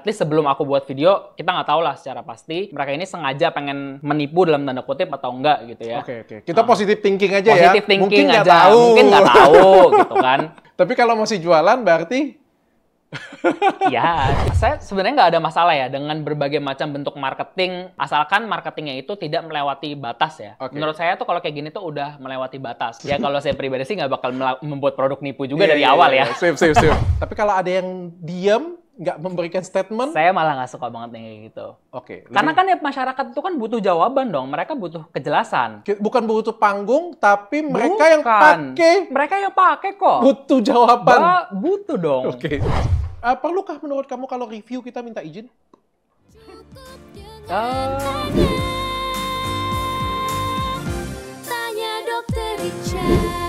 at least sebelum aku buat video kita nggak tahu lah secara pasti mereka ini sengaja pengen menipu dalam tanda kutip atau enggak gitu ya. Oke okay, oke. Okay. Kita uh, ah. positif thinking aja ya. Positif thinking mungkin aja. tahu. Mungkin nggak tahu gitu kan. Tapi kalau masih jualan berarti ya, saya sebenarnya nggak ada masalah ya dengan berbagai macam bentuk marketing, asalkan marketingnya itu tidak melewati batas ya. Okay. Menurut saya tuh kalau kayak gini tuh udah melewati batas. Ya kalau saya pribadi sih nggak bakal membuat produk nipu juga yeah, dari yeah, awal yeah. ya. Iya. Sip, sip, sip. Tapi kalau ada yang diam nggak memberikan statement? Saya malah nggak suka banget yang kayak gitu. Oke. Okay, Karena kan ya masyarakat itu kan butuh jawaban dong. Mereka butuh kejelasan. Bukan butuh panggung, tapi mereka Bukan. yang pakai. Mereka yang pakai kok. Butuh jawaban. Ba butuh dong. Oke. Okay. Uh, eh, perlukah menurut kamu kalau review kita minta izin? Uh... Tanya dokter Richard.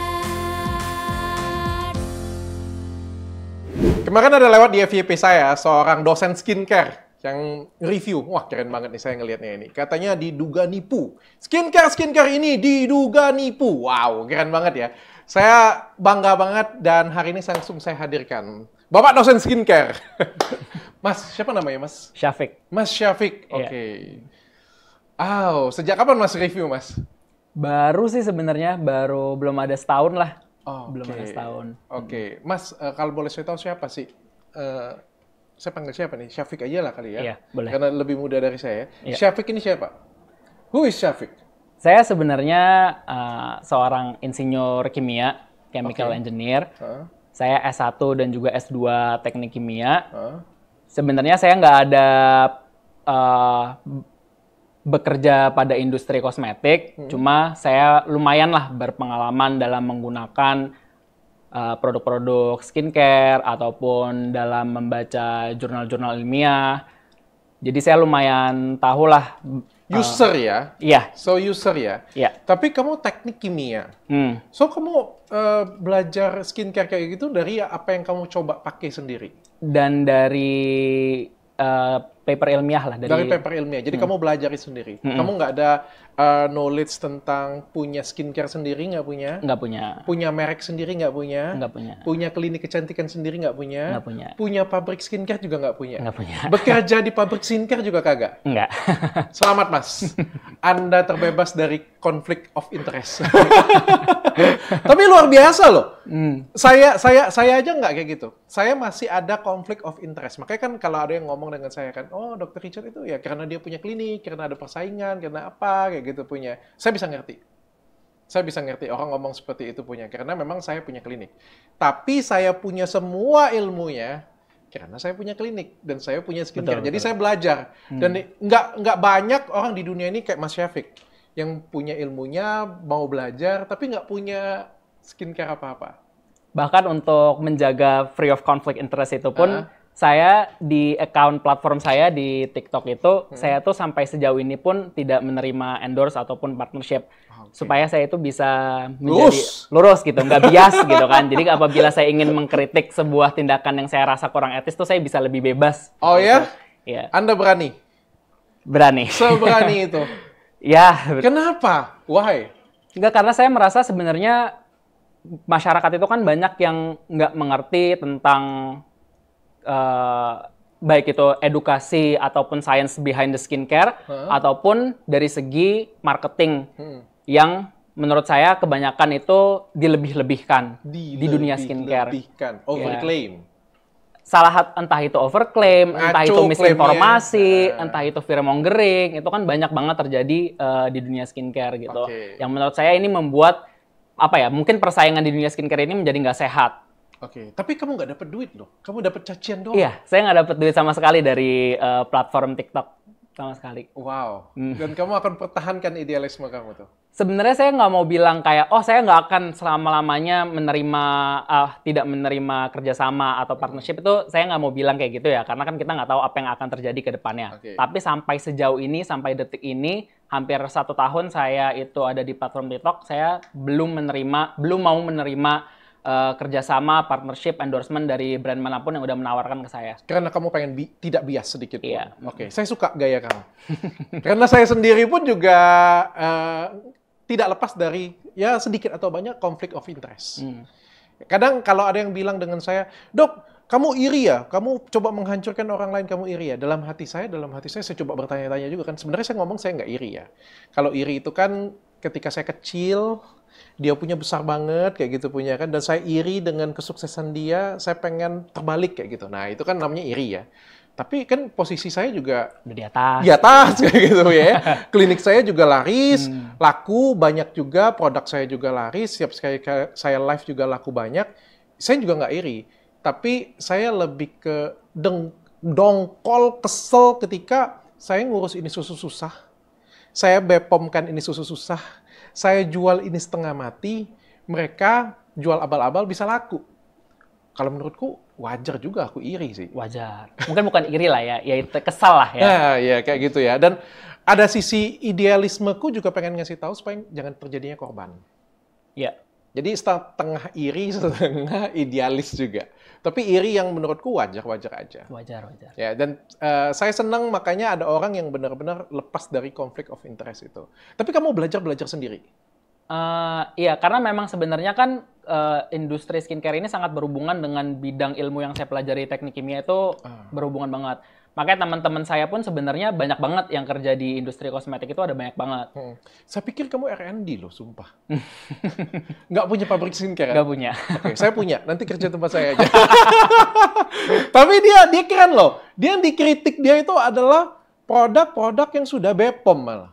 Kemarin ada lewat di FYP saya seorang dosen skincare yang review. Wah, keren banget nih saya ngelihatnya ini. Katanya diduga nipu. Skincare skincare ini diduga nipu. Wow, keren banget ya. Saya bangga banget dan hari ini langsung saya hadirkan Bapak dosen skincare. mas, siapa namanya, Mas? Syafiq. Mas Syafiq. Iya. Oke. Okay. Yeah. Oh, sejak kapan Mas review, Mas? Baru sih sebenarnya, baru belum ada setahun lah. Oh, belum okay. ada setahun. Oke, okay. hmm. Mas uh, kalau boleh saya tahu siapa sih? Uh, saya panggil siapa nih? Syafiq aja lah kali ya. Iya, boleh. Karena lebih muda dari saya. Iya. Syafiq ini siapa? Who is Syafiq? Saya sebenarnya uh, seorang insinyur kimia, chemical okay. engineer. Huh? Saya S1 dan juga S2 teknik kimia. Huh? Sebenarnya saya nggak ada uh, bekerja pada industri kosmetik, hmm. cuma saya lumayan lah berpengalaman dalam menggunakan eh, produk-produk uh, skincare ataupun dalam membaca jurnal-jurnal ilmiah. Jadi saya lumayan tahu lah. Uh, user ya? Iya. So user ya? Iya. Tapi kamu teknik kimia. Hmm. So kamu uh, belajar skincare kayak gitu dari apa yang kamu coba pakai sendiri? Dan dari uh, paper ilmiah lah dari, dari paper ilmiah. Jadi hmm. kamu belajar sendiri. Hmm. Kamu nggak ada uh, knowledge tentang punya skincare sendiri nggak punya? Nggak punya. Punya merek sendiri nggak punya? Nggak punya. Punya klinik kecantikan sendiri nggak punya? Nggak punya. Punya pabrik skincare juga nggak punya? Nggak punya. Bekerja di pabrik skincare juga kagak? Nggak. Selamat mas, Anda terbebas dari konflik of interest. Tapi luar biasa loh. Hmm. Saya saya saya aja nggak kayak gitu. Saya masih ada konflik of interest. Makanya kan kalau ada yang ngomong dengan saya kan, oh dokter Richard itu ya karena dia punya klinik, karena ada persaingan, karena apa, kayak gitu punya. Saya bisa ngerti. Saya bisa ngerti orang ngomong seperti itu punya, karena memang saya punya klinik. Tapi saya punya semua ilmunya, karena saya punya klinik dan saya punya skincare. Betul, Jadi saya belajar hmm. dan nggak nggak banyak orang di dunia ini kayak Mas Syafiq yang punya ilmunya mau belajar tapi nggak punya skincare apa-apa. Bahkan untuk menjaga free of conflict interest itu pun uh ah. -huh saya di account platform saya di TikTok itu hmm. saya tuh sampai sejauh ini pun tidak menerima endorse ataupun partnership ah, okay. supaya saya itu bisa menjadi lurus, lurus gitu nggak bias gitu kan jadi apabila saya ingin mengkritik sebuah tindakan yang saya rasa kurang etis tuh saya bisa lebih bebas oh gitu. ya ya Anda berani berani seberani itu ya kenapa why Enggak karena saya merasa sebenarnya masyarakat itu kan banyak yang nggak mengerti tentang Eh, baik itu edukasi ataupun science behind the skincare huh? ataupun dari segi marketing hmm. yang menurut saya kebanyakan itu dilebih-lebihkan di, di dunia skincare. Dilebihkan, overclaim. Yeah. Salah entah itu overclaim, Ngaco entah itu misinformasi, nah. entah itu firmongering, itu kan banyak banget terjadi uh, di dunia skincare gitu. Okay. Yang menurut saya ini membuat apa ya? Mungkin persaingan di dunia skincare ini menjadi nggak sehat Oke, okay. tapi kamu nggak dapat duit loh. Kamu dapat cacian doang. Iya, saya nggak dapat duit sama sekali dari uh, platform TikTok sama sekali. Wow. Hmm. Dan kamu akan pertahankan idealisme kamu tuh. Sebenarnya saya nggak mau bilang kayak, oh saya nggak akan selama lamanya menerima, uh, tidak menerima kerjasama atau partnership itu saya nggak mau bilang kayak gitu ya, karena kan kita nggak tahu apa yang akan terjadi ke depannya. Okay. Tapi sampai sejauh ini, sampai detik ini, hampir satu tahun saya itu ada di platform TikTok, saya belum menerima, belum mau menerima uh, kerjasama, partnership, endorsement dari brand manapun yang udah menawarkan ke saya. Karena kamu pengen bi tidak bias sedikit ya. Iya. Oke, okay. saya suka gaya kamu. Karena saya sendiri pun juga uh, tidak lepas dari ya sedikit atau banyak konflik of interest. Hmm. Kadang kalau ada yang bilang dengan saya, dok, kamu iri ya, kamu coba menghancurkan orang lain, kamu iri ya. Dalam hati saya, dalam hati saya, saya coba bertanya-tanya juga kan. Sebenarnya saya ngomong saya nggak iri ya. Kalau iri itu kan ketika saya kecil, dia punya besar banget kayak gitu punya kan dan saya iri dengan kesuksesan dia saya pengen terbalik kayak gitu nah itu kan namanya iri ya tapi kan posisi saya juga udah di atas di atas kayak gitu ya klinik saya juga laris hmm. laku banyak juga produk saya juga laris siap saya saya live juga laku banyak saya juga nggak iri tapi saya lebih ke deng dongkol kesel ketika saya ngurus ini susu susah saya bepomkan ini susu susah saya jual ini setengah mati, mereka jual abal-abal bisa laku. Kalau menurutku wajar juga aku iri sih. Wajar. Mungkin bukan iri lah ya, ya kesal lah ya. Nah, ya kayak gitu ya. Dan ada sisi idealismeku juga pengen ngasih tahu supaya jangan terjadinya korban. Ya, jadi setengah iri, setengah idealis juga. Tapi iri yang menurutku wajar-wajar aja. Wajar, wajar. Ya, dan uh, saya senang makanya ada orang yang benar-benar lepas dari konflik of interest itu. Tapi kamu belajar-belajar sendiri. Uh, iya, karena memang sebenarnya kan uh, industri skincare ini sangat berhubungan dengan bidang ilmu yang saya pelajari teknik kimia itu uh. berhubungan banget. Makanya teman-teman saya pun sebenarnya banyak banget yang kerja di industri kosmetik itu ada banyak banget. Hmm. Saya pikir kamu R&D loh, sumpah. Nggak punya pabrik skincare? Nggak punya. Oke, okay, saya punya. Nanti kerja tempat saya aja. Tapi dia dia keren loh. Dia yang dikritik dia itu adalah produk-produk yang sudah Bepom malah.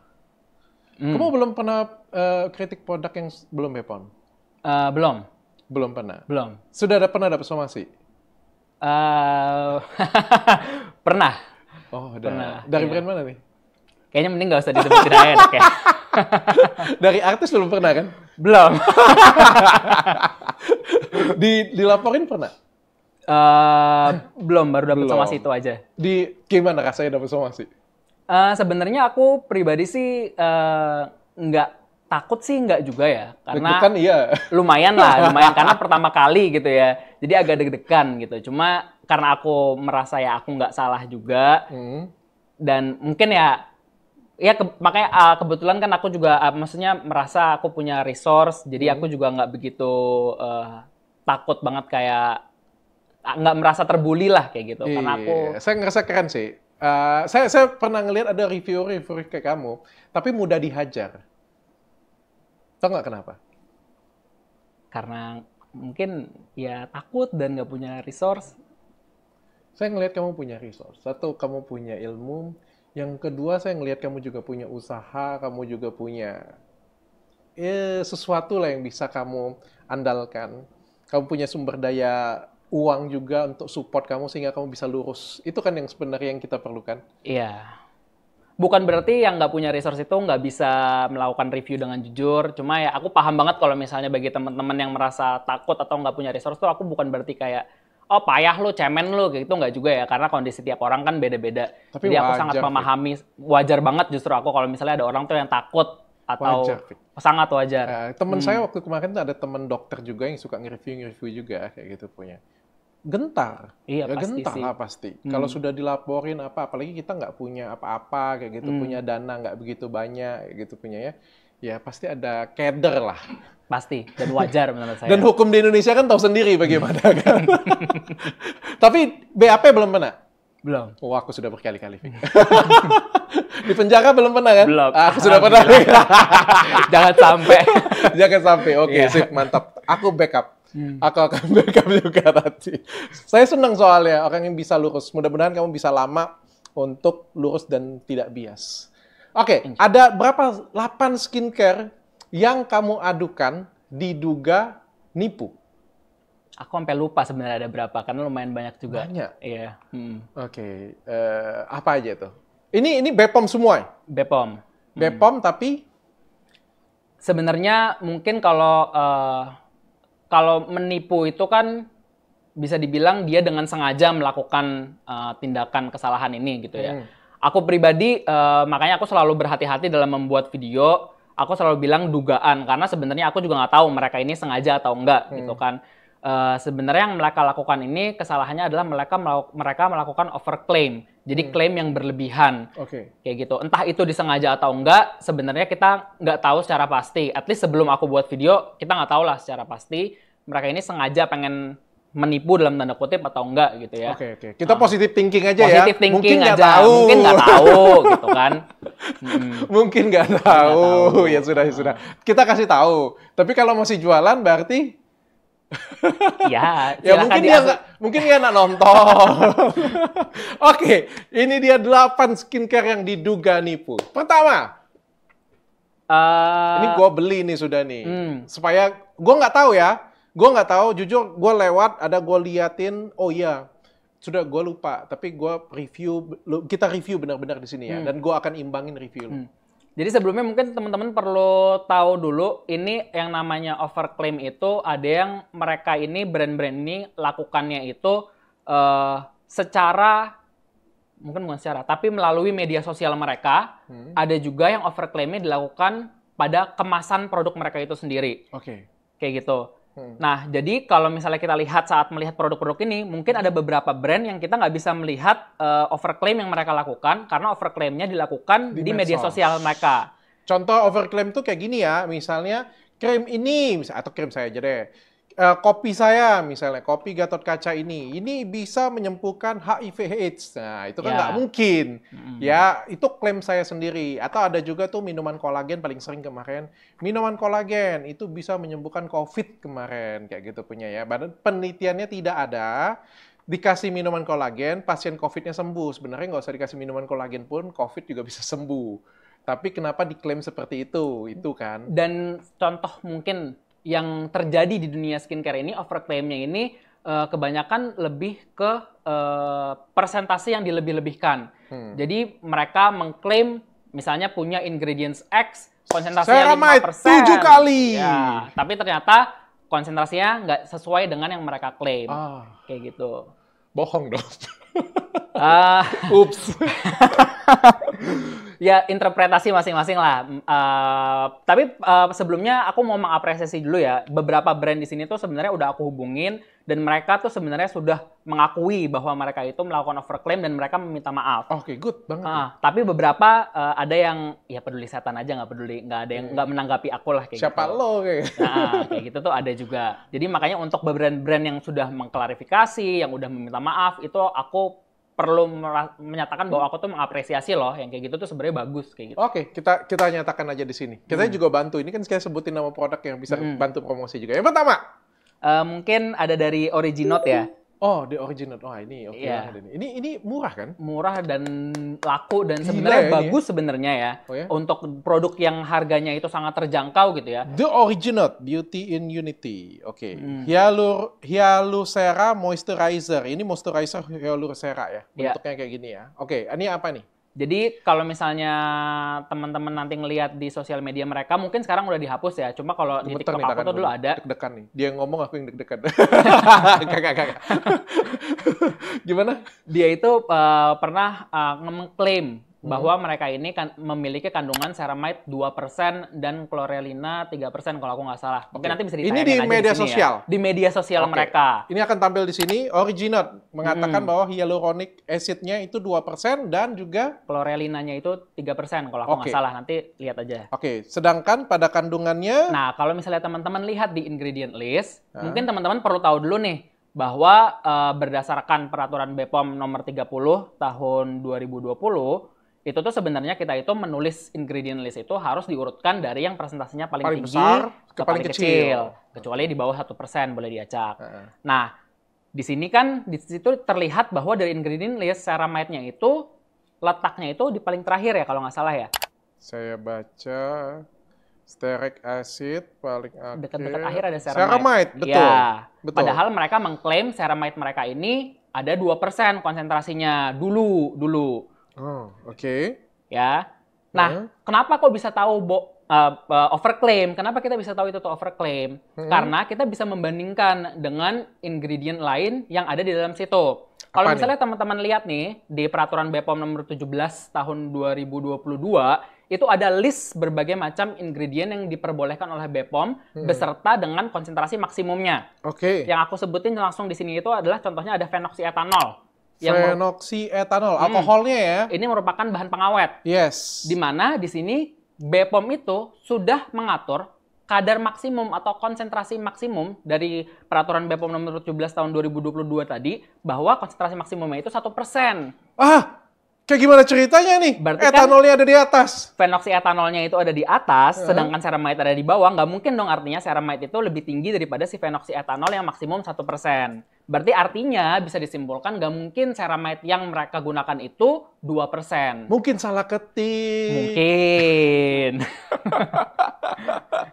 Hmm. Kamu belum pernah uh, kritik produk yang belum Bepom? Uh, eh, belum. Belum pernah? Belum. Sudah ada pernah dapat somasi? Uh, eh, Pernah. Oh, udah. pernah. Dari iya. brand mana nih? Kayaknya mending gak usah disebutin aja deh. Dari artis belum pernah kan? Belum. di dilaporin pernah? Uh, belum, baru dapat somasi itu aja. Di gimana rasanya dapat somasi? Uh, Sebenarnya aku pribadi sih uh, nggak takut sih nggak juga ya, karena iya. lumayan lah, lumayan karena pertama kali gitu ya, jadi agak deg-degan gitu. Cuma karena aku merasa ya aku nggak salah juga hmm. dan mungkin ya ya ke, makanya uh, kebetulan kan aku juga uh, maksudnya merasa aku punya resource jadi hmm. aku juga nggak begitu uh, takut banget kayak ah, nggak merasa terbuli lah kayak gitu Iyi, karena iya, aku iya. saya ngerasa keren sih uh, saya saya pernah ngelihat ada review review kayak kamu tapi mudah dihajar tau nggak kenapa karena mungkin ya takut dan nggak punya resource saya ngelihat kamu punya resource. Satu, kamu punya ilmu. Yang kedua, saya ngelihat kamu juga punya usaha, kamu juga punya eh, sesuatu lah yang bisa kamu andalkan. Kamu punya sumber daya uang juga untuk support kamu sehingga kamu bisa lurus. Itu kan yang sebenarnya yang kita perlukan. Iya. Bukan berarti yang nggak punya resource itu nggak bisa melakukan review dengan jujur. Cuma ya aku paham banget kalau misalnya bagi teman-teman yang merasa takut atau nggak punya resource itu aku bukan berarti kayak oh payah lo, cemen lo, gitu nggak juga ya karena kondisi tiap orang kan beda-beda. Tapi Jadi wajar, aku sangat memahami wajar banget justru aku kalau misalnya ada orang tuh yang takut atau wajar, sangat wajar. Uh, temen hmm. saya waktu kemarin tuh ada temen dokter juga yang suka nge-review-nge-review juga kayak gitu punya gentar, iya, ya, pasti gentar sih. lah pasti. Hmm. Kalau sudah dilaporin apa, apalagi kita nggak punya apa-apa kayak gitu, hmm. punya dana nggak begitu banyak kayak gitu punya ya, ya pasti ada keder lah pasti dan wajar menurut saya. Dan hukum di Indonesia kan tahu sendiri bagaimana hmm. kan. Tapi BAP belum pernah. Belum. Oh, aku sudah berkali-kali. di penjara belum pernah kan? Belum. Aku ah, sudah pernah. Jangan sampai. Jangan sampai. Oke, okay, iya. yeah. sip, mantap. Aku backup. Hmm. Aku akan backup juga nanti. Saya senang soalnya orang yang bisa lurus. Mudah-mudahan kamu bisa lama untuk lurus dan tidak bias. Oke, okay, ada berapa 8 skincare yang kamu adukan diduga nipu? Aku sampai lupa sebenarnya ada berapa karena lumayan banyak juga. Banyak. Iya. Hmm. Oke. Okay. Uh, eh, apa aja tuh? Ini ini Bepom semua. Ya? Bepom. Hmm. Bepom tapi sebenarnya mungkin kalau uh, kalau menipu itu kan bisa dibilang dia dengan sengaja melakukan uh, tindakan kesalahan ini gitu ya. Hmm. Aku pribadi uh, makanya aku selalu berhati-hati dalam membuat video aku selalu bilang dugaan karena sebenarnya aku juga nggak tahu mereka ini sengaja atau enggak hmm. gitu kan. Uh, sebenarnya yang mereka lakukan ini kesalahannya adalah mereka melaku, mereka melakukan overclaim. Jadi hmm. klaim yang berlebihan. Oke. Okay. Kayak gitu. Entah itu disengaja atau enggak, sebenarnya kita nggak tahu secara pasti. At least sebelum aku buat video, kita nggak tahu lah secara pasti mereka ini sengaja pengen menipu dalam tanda kutip atau enggak gitu ya. Oke oke. Kita uh, positive thinking aja ya. positive ya. Positif thinking mungkin aja. Gak tahu. Mungkin nggak tahu gitu kan. Hmm. Mungkin nggak tahu. tahu. Ya sudah ya sudah. Kita kasih tahu. Tapi kalau masih jualan berarti ya, ya mungkin dia nggak mungkin dia nak nonton. oke, ini dia 8 skincare yang diduga nipu. Pertama, uh, ini gue beli nih sudah nih, hmm. supaya gue nggak tahu ya gue nggak tahu jujur gue lewat ada gue liatin oh iya sudah gue lupa tapi gue review kita review benar-benar di sini ya hmm. dan gue akan imbangin review hmm. Jadi sebelumnya mungkin teman-teman perlu tahu dulu ini yang namanya overclaim itu ada yang mereka ini brand-brand ini lakukannya itu uh, secara mungkin bukan secara tapi melalui media sosial mereka hmm. ada juga yang overclaimnya dilakukan pada kemasan produk mereka itu sendiri. Oke. Okay. Kayak gitu. Hmm. Nah, jadi kalau misalnya kita lihat saat melihat produk-produk ini, mungkin ada beberapa brand yang kita nggak bisa melihat uh, overclaim yang mereka lakukan karena overclaimnya dilakukan di, di media sosial mereka. Contoh overclaim tuh kayak gini ya, misalnya krim ini, atau krim saya aja deh uh, kopi saya misalnya kopi Gatot Kaca ini ini bisa menyembuhkan HIV AIDS nah itu kan ya. nggak ya. mungkin mm. ya itu klaim saya sendiri atau ada juga tuh minuman kolagen paling sering kemarin minuman kolagen itu bisa menyembuhkan COVID kemarin kayak gitu punya ya badan penelitiannya tidak ada dikasih minuman kolagen pasien COVID-nya sembuh sebenarnya nggak usah dikasih minuman kolagen pun COVID juga bisa sembuh tapi kenapa diklaim seperti itu itu kan dan contoh mungkin yang terjadi di dunia skincare ini overclaimnya ini uh, kebanyakan lebih ke uh, persentase yang dilebih-lebihkan. Hmm. Jadi mereka mengklaim misalnya punya ingredients X konsentrasinya Ceramai 5%. 7 kali. Ya, tapi ternyata konsentrasinya nggak sesuai dengan yang mereka klaim. Ah. Kayak gitu. Bohong dong. uh, Ups. ya interpretasi masing-masing lah. Uh, tapi uh, sebelumnya aku mau mengapresiasi dulu ya. Beberapa brand di sini tuh sebenarnya udah aku hubungin dan mereka tuh sebenarnya sudah mengakui bahwa mereka itu melakukan overclaim dan mereka meminta maaf. Oke, okay, good banget. Uh, tapi beberapa uh, ada yang ya peduli setan aja nggak peduli, nggak ada yang iya. nggak hmm. menanggapi aku lah kayak Siapa gitu. Siapa lo kayak. Gitu. Nah, ah, kayak gitu tuh ada juga. Jadi makanya untuk brand-brand yang sudah mengklarifikasi, yang udah meminta maaf itu aku perlu menyatakan bahwa aku tuh mengapresiasi loh yang kayak gitu tuh sebenarnya bagus kayak gitu. Oke, okay, kita kita nyatakan aja di sini. Kita hmm. juga bantu. Ini kan saya sebutin nama produk yang bisa hmm. bantu promosi juga. Yang pertama, Uh, mungkin ada dari Originot ya. Oh, the Originot Oh, ini oke. Okay iya. yeah. ini ini murah kan? Murah dan laku dan sebenarnya ya, ya, bagus sebenarnya ya. Oh, ya. Untuk produk yang harganya itu sangat terjangkau gitu ya. The Originot Beauty in Unity. Oke. Okay. Hmm. Hyalur Hyalurcera Moisturizer. Ini moisturizer Hyalurcera ya. Iya. Bentuknya yeah. kayak gini ya. Oke, okay. ini apa nih? Jadi kalau misalnya teman-teman nanti ngelihat di sosial media mereka, mungkin sekarang udah dihapus ya. Cuma kalau di TikTok nih, aku tuh dulu kan, ada. Deg-degan nih. Dia ngomong aku yang deg-degan. kakak, kakak. Gimana? Dia itu uh, pernah uh, eh, mengklaim Hmm. bahwa mereka ini kan memiliki kandungan ceramide 2% dan chlorelina 3% kalau aku nggak salah. Oke okay. nanti bisa ditanya Ini di media di ya. sosial. Ya. Di media sosial okay. mereka. Ini akan tampil di sini Originat mengatakan hmm. bahwa hyaluronic acid-nya itu 2% dan juga klorelinanya itu itu 3% kalau aku nggak okay. salah. Nanti lihat aja. Oke, okay. sedangkan pada kandungannya Nah, kalau misalnya teman-teman lihat di ingredient list, nah. mungkin teman-teman perlu tahu dulu nih bahwa uh, berdasarkan peraturan BPOM nomor 30 tahun 2020 itu tuh sebenarnya kita itu menulis ingredient list itu harus diurutkan dari yang presentasinya paling, paling tinggi besar, ke, paling kecil. kecil. Kecuali di bawah satu persen boleh diacak. Uh -huh. Nah, di sini kan di situ terlihat bahwa dari ingredient list ceramide-nya itu letaknya itu di paling terakhir ya kalau nggak salah ya. Saya baca stearic acid paling akhir. Dekat-dekat akhir ada ceramide. Ceramide, iya. betul. Ya. betul. Padahal mereka mengklaim ceramide mereka ini ada dua persen konsentrasinya dulu dulu. Oh, oke. Okay. Ya. Nah, -huh. kenapa kok bisa tahu bo uh, uh, overclaim? Kenapa kita bisa tahu itu tuh overclaim? -huh. Karena kita bisa membandingkan dengan ingredient lain yang ada di dalam situ. Kalau misalnya teman-teman lihat nih di peraturan BPOM nomor 17 tahun 2022 itu ada list berbagai macam ingredient yang diperbolehkan oleh BPOM hmm. beserta dengan konsentrasi maksimumnya. Oke. Okay. Yang aku sebutin langsung di sini itu adalah contohnya ada fenoksietanol yang etanol hmm, alkoholnya ya. Ini merupakan bahan pengawet. Yes. Di mana di sini BPOM itu sudah mengatur kadar maksimum atau konsentrasi maksimum dari peraturan BPOM nomor 17 tahun 2022 tadi bahwa konsentrasi maksimumnya itu satu persen. Ah, Kayak gimana ceritanya nih? Berarti kan etanolnya kan ada di atas. Fenoksi etanolnya itu ada di atas, uh -huh. sedangkan ceramide ada di bawah. Nggak mungkin dong artinya ceramide itu lebih tinggi daripada si fenoksi etanol yang maksimum satu persen. Berarti artinya bisa disimpulkan nggak mungkin ceramide yang mereka gunakan itu dua persen. Mungkin salah ketik. Mungkin.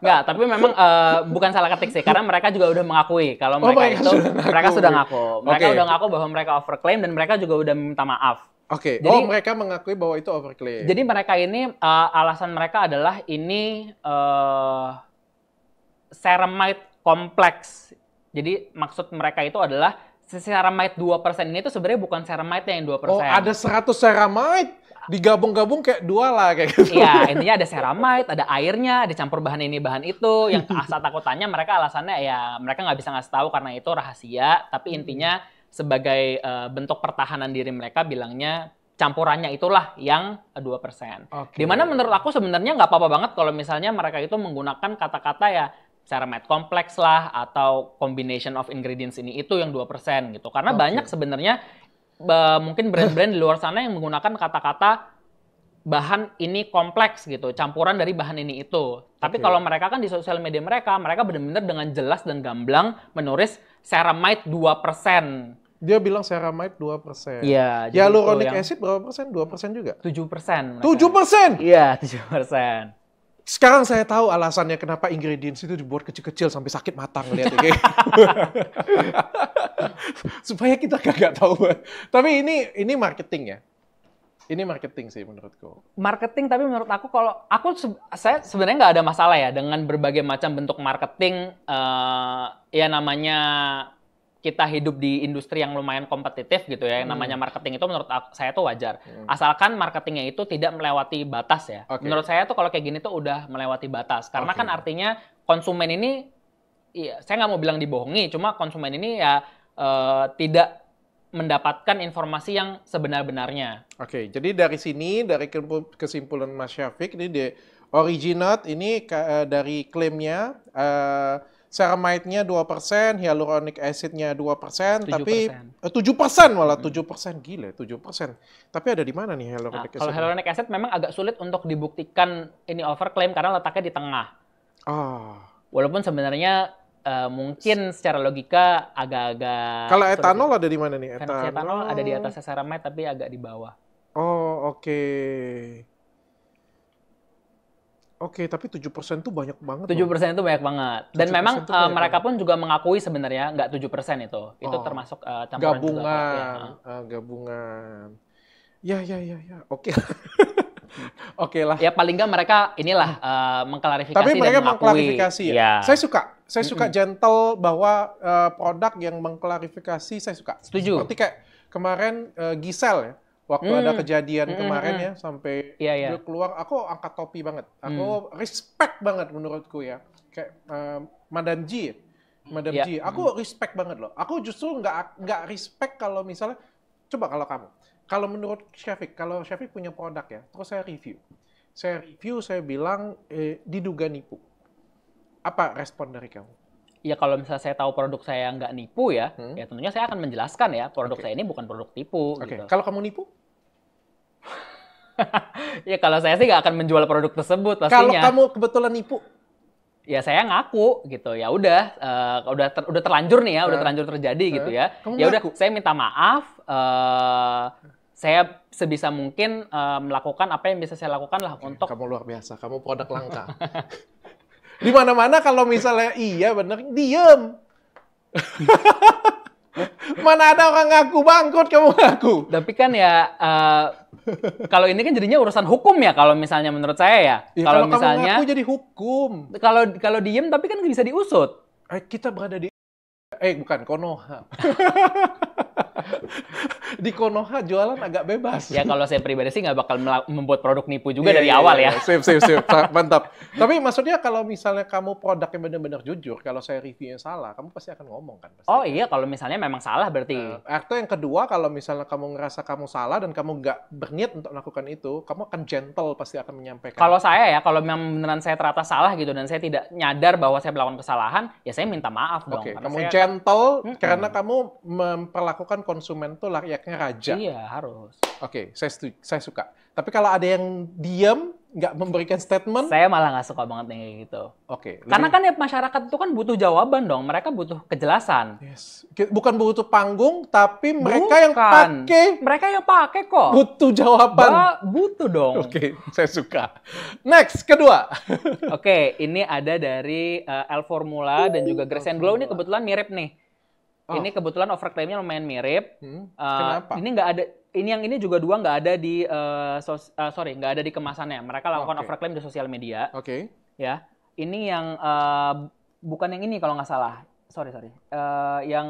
Nggak, tapi memang uh, bukan salah ketik sih, karena mereka juga udah mengakui kalau oh mereka, oh, itu sudah ngaku. mereka sudah ngaku. Mereka okay. udah ngaku bahwa mereka overclaim dan mereka juga udah minta maaf. Oke, okay. oh mereka mengakui bahwa itu overclaim. Jadi mereka ini uh, alasan mereka adalah ini uh, ceramide kompleks. Jadi maksud mereka itu adalah dua persen ini itu sebenarnya bukan ceramide yang 2%. Oh, ada 100 ceramide digabung-gabung kayak dua lah kayak gitu. Iya, intinya ada ceramide, ada airnya, ada campur bahan ini bahan itu. Yang asal takutannya mereka alasannya ya mereka nggak bisa ngasih tahu karena itu rahasia, tapi intinya hmm sebagai uh, bentuk pertahanan diri mereka bilangnya campurannya itulah yang 2%. persen. Okay. Dimana menurut aku sebenarnya nggak apa-apa banget kalau misalnya mereka itu menggunakan kata-kata ya secara kompleks lah atau combination of ingredients ini itu yang 2% gitu. Karena okay. banyak sebenarnya uh, mungkin brand-brand di luar sana yang menggunakan kata-kata bahan ini kompleks gitu, campuran dari bahan ini itu. Tapi okay. kalau mereka kan di sosial media mereka, mereka benar-benar dengan jelas dan gamblang menulis dua 2% dia bilang ceramide dua persen. Iya. Hyaluronic yang... acid berapa persen? dua persen juga? tujuh persen. tujuh persen? Iya, tujuh persen. Sekarang saya tahu alasannya kenapa ingredients itu dibuat kecil-kecil sampai sakit mata ngeliat Okay? Supaya kita kagak tahu. Tapi ini ini marketing ya. Ini marketing sih menurutku. Marketing tapi menurut aku kalau aku saya sebenarnya nggak ada masalah ya dengan berbagai macam bentuk marketing uh, ya namanya kita hidup di industri yang lumayan kompetitif gitu ya, yang hmm. namanya marketing itu menurut saya tuh wajar. Hmm. Asalkan marketingnya itu tidak melewati batas ya. Okay. Menurut saya tuh kalau kayak gini tuh udah melewati batas. Karena okay. kan artinya konsumen ini, ya, saya nggak mau bilang dibohongi, cuma konsumen ini ya uh, tidak mendapatkan informasi yang sebenar-benarnya. Oke, okay, jadi dari sini, dari kesimpulan Mas Syafiq, ini di originat ini eh, dari klaimnya, uh, ceramide-nya 2%, hyaluronic acid-nya 2%, 7%. tapi eh, 7% malah hmm. 7%. Gila, 7%. Tapi ada di mana nih hyaluronic nah, acid? Kalau hyaluronic acid memang agak sulit untuk dibuktikan ini overclaim karena letaknya di tengah. Ah. Walaupun sebenarnya uh, mungkin secara logika agak-agak Kalau etanol ya. ada di mana nih? Etanol. etanol ada di atas ceramide tapi agak di bawah. Oh, oke. Okay. Oke, okay, tapi 7% itu banyak banget. 7% loh. itu banyak banget. Dan memang uh, mereka pun juga mengakui sebenarnya nggak 7% itu. Itu oh, termasuk uh, campuran gabungan, juga. Ya. Uh, ah, gabungan. Ya, ya, ya, ya. Oke. Okay. Oke okay lah. Ya paling nggak mereka inilah uh, mengklarifikasi Tapi mereka dan mengklarifikasi ya. ya. Saya suka. Saya suka mm -hmm. gentle bahwa uh, produk yang mengklarifikasi saya suka. Setuju. Seperti kayak kemarin uh, Gisel ya waktu hmm. ada kejadian hmm. hmm kemarin hmm. ya sampai yeah, yeah. dia keluar aku angkat topi banget aku hmm. respect banget menurutku ya kayak uh, Madam G ya? Madam yeah. G aku hmm. respect banget loh aku justru nggak nggak respect kalau misalnya coba kalau kamu kalau menurut Syafiq kalau Syafiq punya produk ya terus saya review saya review saya bilang eh, diduga nipu apa respon dari kamu ya kalau misalnya saya tahu produk saya nggak nipu ya, hmm? ya tentunya saya akan menjelaskan ya produk okay. saya ini bukan produk tipu. Okay. Gitu. Kalau kamu nipu? ya kalau saya sih nggak akan menjual produk tersebut pastinya. Kalau kamu kebetulan nipu? Ya saya ngaku gitu. Ya udah, uh, udah ter, udah terlanjur nih ya, udah terlanjur terjadi gitu ya. ya udah, saya minta maaf. Uh, saya sebisa mungkin uh, melakukan apa yang bisa saya lakukan lah untuk. Kamu luar biasa. Kamu produk langka. Di mana-mana kalau misalnya iya bener, diem. mana ada orang ngaku bangkrut kamu ngaku. Tapi kan ya uh, kalau ini kan jadinya urusan hukum ya kalau misalnya menurut saya ya. ya kalau, misalnya kamu ngaku jadi hukum. Kalau kalau diem tapi kan bisa diusut. Eh, kita berada di eh bukan Konoha. di Konoha jualan agak bebas. Ya kalau saya pribadi sih nggak bakal membuat produk nipu juga yeah, dari yeah, awal yeah. ya. Sip, sip, sip. Mantap. Tapi maksudnya kalau misalnya kamu produk yang benar-benar jujur, kalau saya reviewnya salah, kamu pasti akan ngomong kan? Pasti. Oh kan? iya, kalau misalnya memang salah berarti. Uh, atau yang kedua, kalau misalnya kamu ngerasa kamu salah dan kamu nggak berniat untuk melakukan itu, kamu akan gentle pasti akan menyampaikan. Kalau saya ya, kalau memang beneran saya ternyata salah gitu dan saya tidak nyadar bahwa saya melakukan kesalahan, ya saya minta maaf dong. Oke, okay, kamu gentle akan... karena kamu memperlakukan konsumen tuh layak efeknya raja. Iya, harus. Oke, okay, saya saya suka. Tapi kalau ada yang diam, nggak memberikan statement? Saya malah nggak suka banget yang kayak gitu. Oke. Okay, Karena lebih... kan ya masyarakat itu kan butuh jawaban dong, mereka butuh kejelasan. Yes. Bukan butuh panggung, tapi mereka Bukan. yang pakai. Mereka yang pakai kok. Butuh jawaban. Ba butuh dong. Oke, okay, saya suka. Next, kedua. Oke, okay, ini ada dari uh, L Formula uh, dan juga Grace and Glow ini kebetulan mirip nih Oh. Ini kebetulan overclaimnya lumayan mirip. Hmm. Eh, kenapa? ini nggak ada ini yang ini juga dua nggak ada di uh, sos, uh, sorry nggak ada di kemasannya. Mereka lakukan oh, okay. overclaim di sosial media. Oke. Okay. Ya, ini yang uh, bukan yang ini kalau nggak salah. Sorry sorry. Uh, yang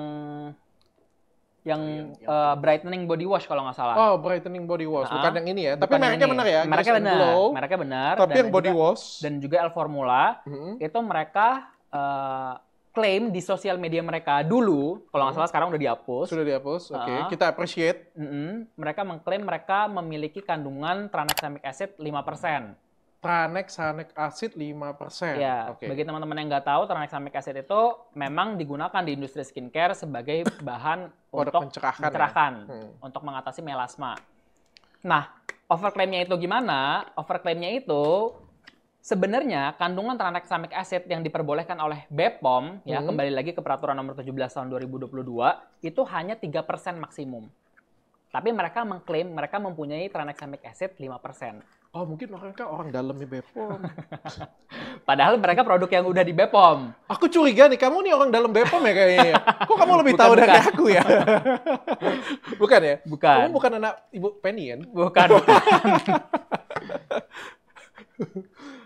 yang, oh, iya, yang uh, brightening body wash kalau nggak salah. Oh, brightening body wash, nah, bukan ah. yang ini ya. Tapi ya, mereknya benar ya. Mereka benar. Mereka benar. Tapi yang body juga, wash dan juga L Formula mm -hmm. itu mereka uh, klaim di sosial media mereka dulu, kalau nggak oh. salah sekarang udah dihapus. Sudah dihapus, oke. Okay. Uh, kita appreciate. Mm -hmm. Mereka mengklaim mereka memiliki kandungan tranexamic acid 5%. Tranexamic acid 5%? Iya. okay. bagi teman-teman yang nggak tahu, tranexamic acid itu memang digunakan di industri skincare sebagai bahan untuk pencerahan, ya? pencerahan ya? hmm. untuk mengatasi melasma. Nah, overclaimnya itu gimana? Overclaimnya itu Sebenarnya kandungan tranexamic acid yang diperbolehkan oleh BPOM ya, hmm. ya kembali lagi ke peraturan nomor 17 tahun 2022 itu hanya 3% maksimum. Tapi mereka mengklaim mereka mempunyai tranexamic acid 5%. Oh, mungkin mereka orang dalamnya BPOM. Padahal mereka produk yang udah di BPOM. Aku curiga nih, kamu nih orang dalam BPOM ya kayaknya. Ya? Kok kamu lebih bukan, tahu bukan. dari aku ya? bukan ya? Bukan. Kamu bukan anak Ibu Penny kan? Bukan. bukan.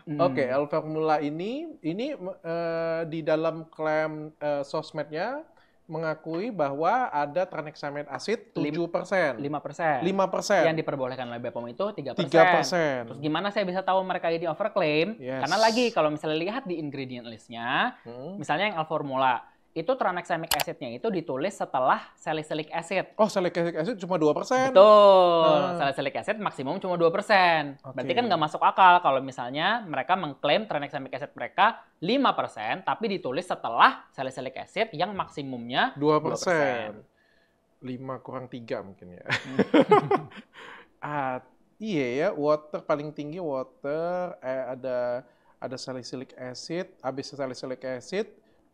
Hmm. Oke, okay, Alfa Formula ini ini uh, di dalam klaim uh, sosmednya mengakui bahwa ada tranexamid asid 7%. 5%. 5%. 5%. Yang diperbolehkan oleh BPOM itu 3%. 3%. Terus gimana saya bisa tahu mereka ini overclaim? Yes. Karena lagi kalau misalnya lihat di ingredient listnya, hmm. misalnya yang alformula, itu tranexamic acid-nya itu ditulis setelah salicylic acid. Oh, salicylic acid cuma 2%? Betul. Hmm. Salicylic acid maksimum cuma 2%. Okay. Berarti kan nggak masuk akal kalau misalnya mereka mengklaim tranexamic acid mereka 5%, tapi ditulis setelah salicylic acid yang maksimumnya 2%. 2%. 5 kurang 3 mungkin ya. uh, iya ya, water paling tinggi water, eh, ada ada salicylic acid, habis salicylic acid,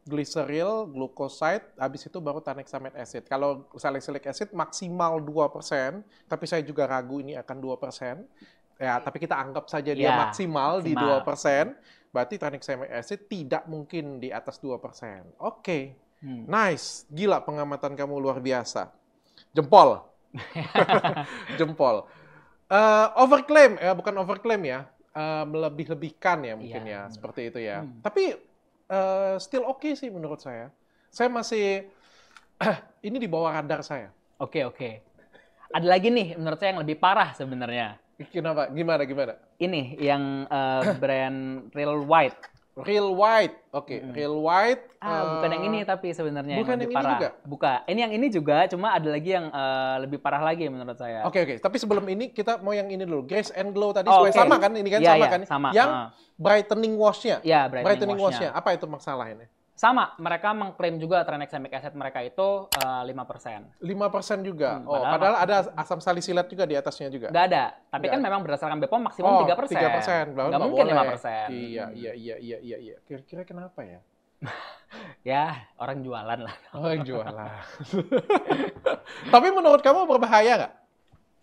gliseril, glucoside, habis itu baru tanexamid acid. Kalau salicylic acid maksimal 2%, tapi saya juga ragu ini akan 2%. Ya, tapi kita anggap saja dia ya, maksimal, maksimal di 2%. Berarti tranexamic acid tidak mungkin di atas 2%. Oke. Okay. Hmm. Nice. Gila pengamatan kamu luar biasa. Jempol. Jempol. Uh, overclaim, ya bukan overclaim ya. Uh, melebih-lebihkan ya mungkin ya, ya. seperti itu ya. Hmm. Tapi uh, still oke okay sih menurut saya. Saya masih ini di bawah radar saya. Oke okay, oke. Okay. Ada lagi nih menurut saya yang lebih parah sebenarnya. Kenapa? Gimana gimana? Ini yang uh, brand Real White. Real White, oke, okay. Real White. Ah, uh, bukan yang eh, ini tapi sebenarnya bukan yang, yang lebih ini juga. Buka. Ini yang ini juga, cuma ada lagi yang uh, lebih parah lagi menurut saya. Oke okay, oke. Okay. Tapi sebelum ini kita mau yang ini dulu. Grace and Glow tadi oh, okay. sama kan? Ini kan ya, sama ya, kan? Sama. Yang uh. brightening washnya. Ya, brightening, brightening washnya. Wash, Apa itu masalah ini? Sama, mereka mengklaim juga tranexamic acid mereka itu eh, lima persen lima persen juga? Hmm, oh, padahal, ada asam salisilat juga di atasnya juga? Nggak ada. Tapi Nggak. kan memang berdasarkan BPOM maksimum oh, tiga persen tiga persen Nggak mungkin lima persen Iya, iya, iya, iya, iya. Kira-kira kenapa ya? ya, orang jualan lah. Orang oh, jualan. Tapi menurut kamu berbahaya nggak?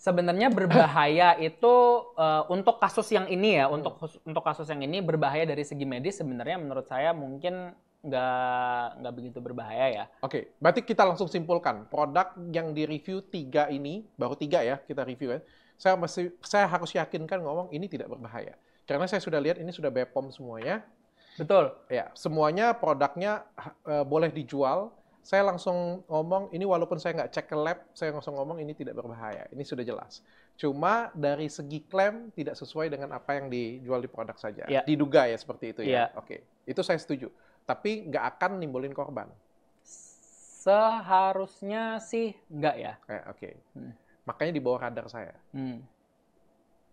Sebenarnya berbahaya itu uh, untuk kasus yang ini ya, untuk hmm. untuk kasus yang ini berbahaya dari segi medis sebenarnya menurut saya mungkin nggak nggak begitu berbahaya ya. Oke, okay. berarti kita langsung simpulkan produk yang di review tiga ini baru tiga ya kita review kan. Saya masih saya harus yakinkan ngomong ini tidak berbahaya karena saya sudah lihat ini sudah Bepom semuanya. Betul. Ya, semuanya produknya uh, boleh dijual. Saya langsung ngomong ini walaupun saya nggak cek ke lab, saya langsung ngomong ini tidak berbahaya. Ini sudah jelas. Cuma dari segi klaim tidak sesuai dengan apa yang dijual di produk saja. Ya. Diduga ya seperti itu ya. ya. Oke, okay. itu saya setuju tapi nggak akan nimbulin korban. Seharusnya sih nggak ya. Eh, Oke. Okay. Hmm. Makanya di bawah radar saya. Hmm.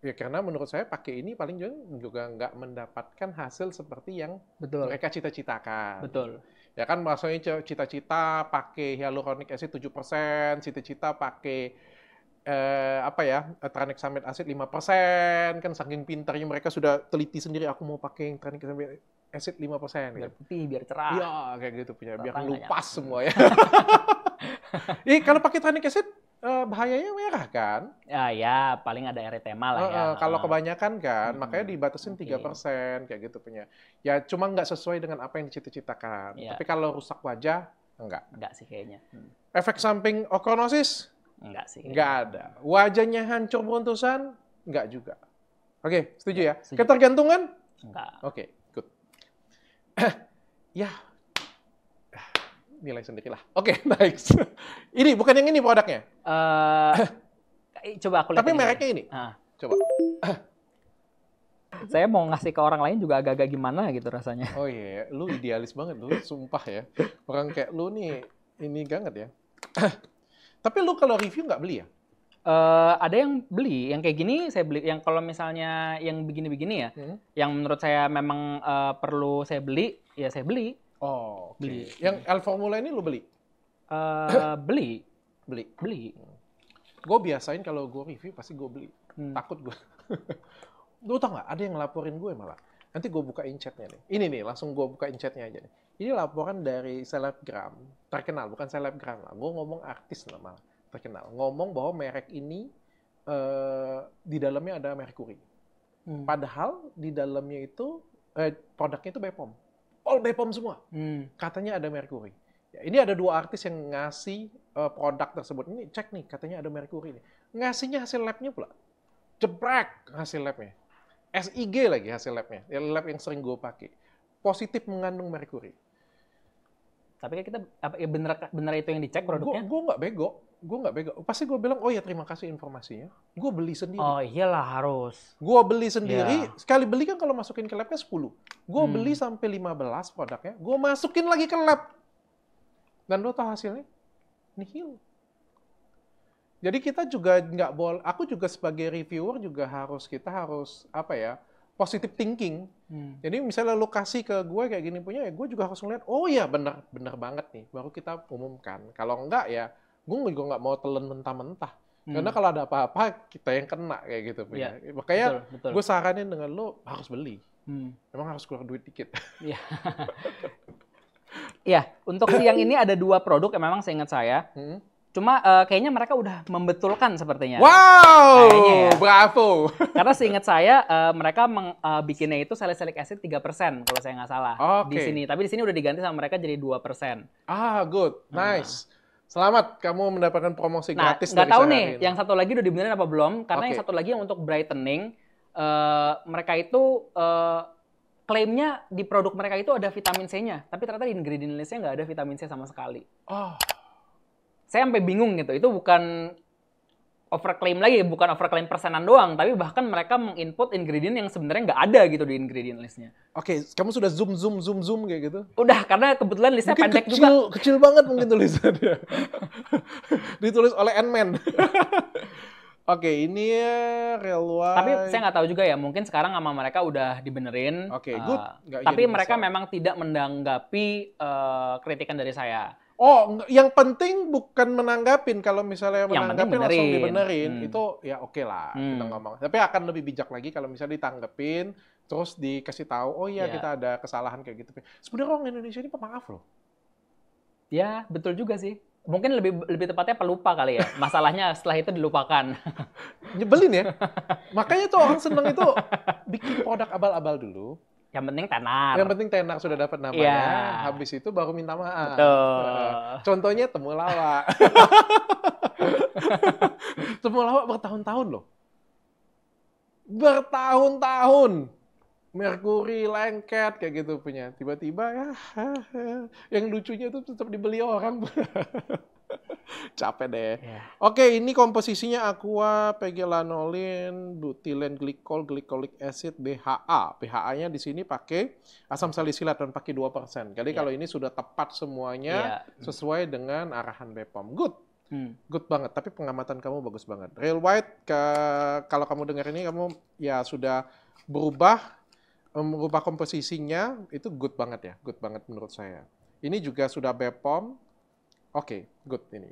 Ya karena menurut saya pakai ini paling juga nggak mendapatkan hasil seperti yang Betul. mereka cita-citakan. Betul. Ya kan maksudnya cita-cita pakai hyaluronic acid 7%, cita-cita pakai eh, apa ya, tranexamic acid 5%, kan saking pintarnya mereka sudah teliti sendiri aku mau pakai yang tranexamic acid 5% biar gitu. putih biar cerah Iya, kayak gitu punya biar lupas semua ya eh, kalau pakai tannic acid eh, bahayanya merah kan? Ya, ya paling ada eritema lah ya. Uh, kalau oh. kebanyakan kan, hmm. makanya dibatasin tiga okay. persen kayak gitu punya. Ya cuma nggak sesuai dengan apa yang dicita-citakan. Ya. Tapi kalau rusak wajah enggak. Enggak sih kayaknya. Hmm. Efek samping okonosis? Enggak sih. Kayaknya. Enggak ada. Wajahnya hancur beruntusan? Enggak juga. Oke, okay, setuju iya, ya? Setuju. Ketergantungan? Enggak. Oke. Okay. Eh, ya nilai lah Oke, okay, nice. ini bukan yang ini produknya. Uh, coba aku lihat. Tapi mereknya ini. Ah. Coba. Saya mau ngasih ke orang lain juga agak-agak gimana gitu rasanya. Oh iya, yeah. lu idealis banget lu, sumpah ya. Orang kayak lu nih ini banget ya. Tapi lu kalau review nggak beli ya? uh, ada yang beli yang kayak gini saya beli yang kalau misalnya yang begini-begini ya hmm. yang menurut saya memang uh, perlu saya beli ya saya beli oh okay. beli yang L Formula ini lo beli uh, beli beli beli gue biasain kalau gue review pasti gue beli hmm. takut gue Lu tau nggak ada yang laporin gue malah nanti gue buka chatnya nih ini nih langsung gue buka chatnya aja nih ini laporan dari selebgram terkenal bukan selebgram lah gue ngomong artis lah malah terkenal ngomong bahwa merek ini uh, di dalamnya ada merkuri. Hmm. Padahal di dalamnya itu eh, produknya itu Bepom. All Bepom semua. Hmm. Katanya ada merkuri. Ya, ini ada dua artis yang ngasih uh, produk tersebut. Ini cek nih, katanya ada merkuri ini Ngasihnya hasil labnya pula. Jebrek hasil labnya. SIG lagi hasil labnya. Ya, lab yang sering gue pakai. Positif mengandung merkuri. Tapi kan kita apa ya bener bener itu yang dicek produknya? Gue nggak bego gue nggak bego. Pasti gue bilang, oh ya terima kasih informasinya. Gue beli sendiri. Oh iyalah harus. Gue beli sendiri. Yeah. Sekali beli kan kalau masukin ke labnya 10. Gue hmm. beli sampai 15 produknya. Gue masukin lagi ke lab. Dan lo tau hasilnya? Nihil. Jadi kita juga nggak boleh, aku juga sebagai reviewer juga harus, kita harus apa ya, positive thinking. Hmm. Jadi misalnya lo kasih ke gue kayak gini punya, ya gue juga harus ngeliat, oh iya bener bener banget nih, baru kita umumkan. Kalau enggak ya, gue juga nggak mau telan mentah-mentah. Hmm. Karena kalau ada apa-apa kita yang kena kayak gitu. Iya. Ya, Makanya gue saranin dengan lo harus beli. Hmm. Emang harus keluar duit dikit. Iya. Iya, untuk siang ini ada dua produk yang memang saya seingat saya. Hmm. Cuma uh, kayaknya mereka udah membetulkan sepertinya. Wow, kayaknya ya. bravo. Karena seingat saya uh, mereka meng, uh, bikinnya itu salicylic acid 3% kalau saya nggak salah okay. di sini. Tapi di sini udah diganti sama mereka jadi 2%. Ah, good. Nah. Nice. Selamat kamu mendapatkan promosi nah, gratis dari tahu nih, ini. yang satu lagi udah dibenerin apa belum? Karena okay. yang satu lagi yang untuk brightening, uh, mereka itu uh, klaimnya di produk mereka itu ada vitamin C-nya, tapi ternyata di ingredient listnya nggak ada vitamin C sama sekali. Oh. Saya sampai bingung gitu. Itu bukan overclaim lagi bukan overclaim persenan doang tapi bahkan mereka menginput ingredient yang sebenarnya nggak ada gitu di ingredient listnya. Oke, okay, kamu sudah zoom zoom zoom zoom kayak gitu? Udah karena kebetulan listnya mungkin pendek kecil, juga. Kecil banget mungkin tulisannya. Ditulis oleh Ant-Man. Oke, okay, ini world. Tapi saya nggak tahu juga ya, mungkin sekarang sama mereka udah dibenerin. Oke, okay, eh, good. uh, tapi mereka memang tidak menanggapi uh, kritikan dari saya. Oh, yang penting bukan menanggapin. Kalau misalnya yang menanggapin langsung dibenerin, hmm. itu ya oke okay lah hmm. kita ngomong. Tapi akan lebih bijak lagi kalau misalnya ditanggepin, terus dikasih tahu, oh iya yeah. kita ada kesalahan kayak gitu. Sebenarnya orang Indonesia ini pemaaf loh. Ya, betul juga sih. Mungkin lebih lebih tepatnya pelupa kali ya. Masalahnya setelah itu dilupakan. Nyebelin ya. Makanya tuh orang seneng itu bikin produk abal-abal dulu, yang penting tenar. Yang penting tenar sudah dapat namanya. Yeah. Habis itu baru minta maaf. Betul. temu contohnya temulawak. temulawak bertahun-tahun loh. Bertahun-tahun. Merkuri lengket kayak gitu punya. Tiba-tiba ya, yang lucunya itu tetap dibeli orang. Capek deh. Yeah. Oke, ini komposisinya aqua, pegelanolin, butilen glikol, glikolik acid, BHA. BHA-nya di sini pakai asam salisilat dan pakai 2%. Jadi yeah. kalau ini sudah tepat semuanya yeah. sesuai dengan arahan BPOM. Good. Hmm. Good banget, tapi pengamatan kamu bagus banget. Real White, ke, kalau kamu dengar ini kamu ya sudah berubah mengubah komposisinya itu good banget ya, good banget menurut saya. Ini juga sudah BPOM, Oke, okay, good ini.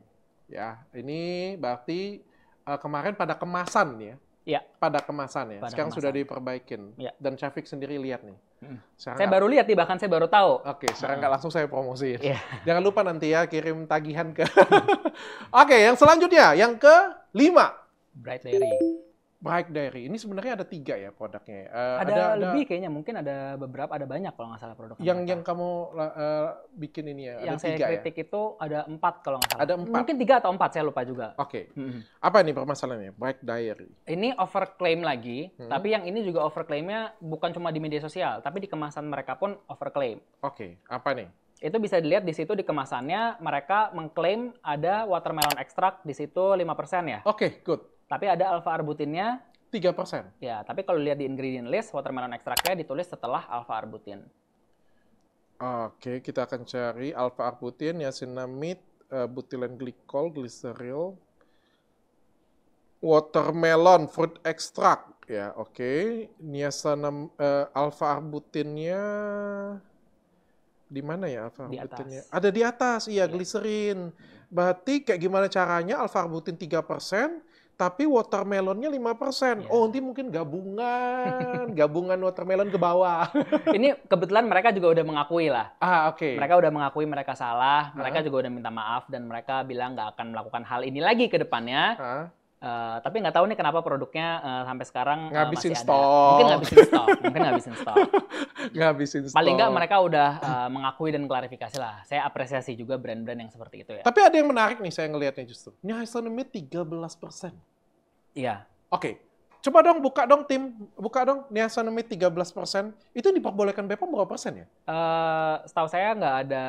Ya, ini berarti uh, kemarin pada kemasan ya. Iya. Pada kemasan ya. Pada sekarang kemasan. sudah diperbaikin. Ya. Dan Syafiq sendiri lihat nih. Hmm. Saya gak... baru lihat nih, bahkan saya baru tahu. Oke, okay, sekarang hmm. nggak hmm. langsung saya promosi. Ya. Jangan lupa nanti ya kirim tagihan ke. Oke, okay, yang selanjutnya yang ke lima. Bright Larry. Baik diary Ini sebenarnya ada tiga ya produknya. Uh, ada, ada lebih ada, kayaknya, mungkin ada beberapa, ada banyak kalau nggak salah produk. Yang mereka. yang kamu uh, bikin ini ya. Yang ada saya ya? kritik itu ada empat kalau nggak salah. Ada empat. Mungkin tiga atau empat saya lupa juga. Oke. Okay. Hmm. Apa ini permasalahannya Baik diary? Ini overclaim lagi, hmm. tapi yang ini juga overclaimnya bukan cuma di media sosial, tapi di kemasan mereka pun overclaim. Oke. Okay. Apa nih? itu bisa dilihat di situ di kemasannya mereka mengklaim ada watermelon extract di situ 5% ya. Oke, okay, good. Tapi ada alfa arbutinnya 3%. Ya, tapi kalau lihat di ingredient list watermelon ekstraknya ditulis setelah alfa arbutin. Oke, kita akan cari alfa arbutin, niacinamide, eh, butilen glikol, gliseril, watermelon fruit extract ya, oke. Okay. Niacinam uh, eh, alfa arbutinnya di mana ya alfa arbutinnya? Ada di atas, iya, yeah. gliserin. Berarti kayak gimana caranya alfa arbutin 3%, tapi watermelonnya 5%. Ya. Oh, nanti mungkin gabungan, gabungan watermelon ke bawah. Ini kebetulan mereka juga udah mengakui lah. Ah, oke. Okay. Mereka udah mengakui mereka salah, uh-huh. mereka juga udah minta maaf dan mereka bilang nggak akan melakukan hal ini lagi ke depannya. Uh-huh. Uh, tapi nggak tahu nih kenapa produknya uh, sampai sekarang eh, ngabisin uh, masih stok. Mungkin ngabisin stok, mungkin ngabisin stok. ngabisin stok. Paling nggak mereka udah uh, mengakui dan klarifikasi lah. Saya apresiasi juga brand-brand yang seperti itu ya. Tapi ada yang menarik nih saya ngelihatnya justru. Ini tiga 13 persen. Iya. Oke. Okay. Coba dong buka dong tim, buka dong Niasonomy 13 persen. Itu diperbolehkan BPOM berapa persen ya? Uh, setahu saya nggak ada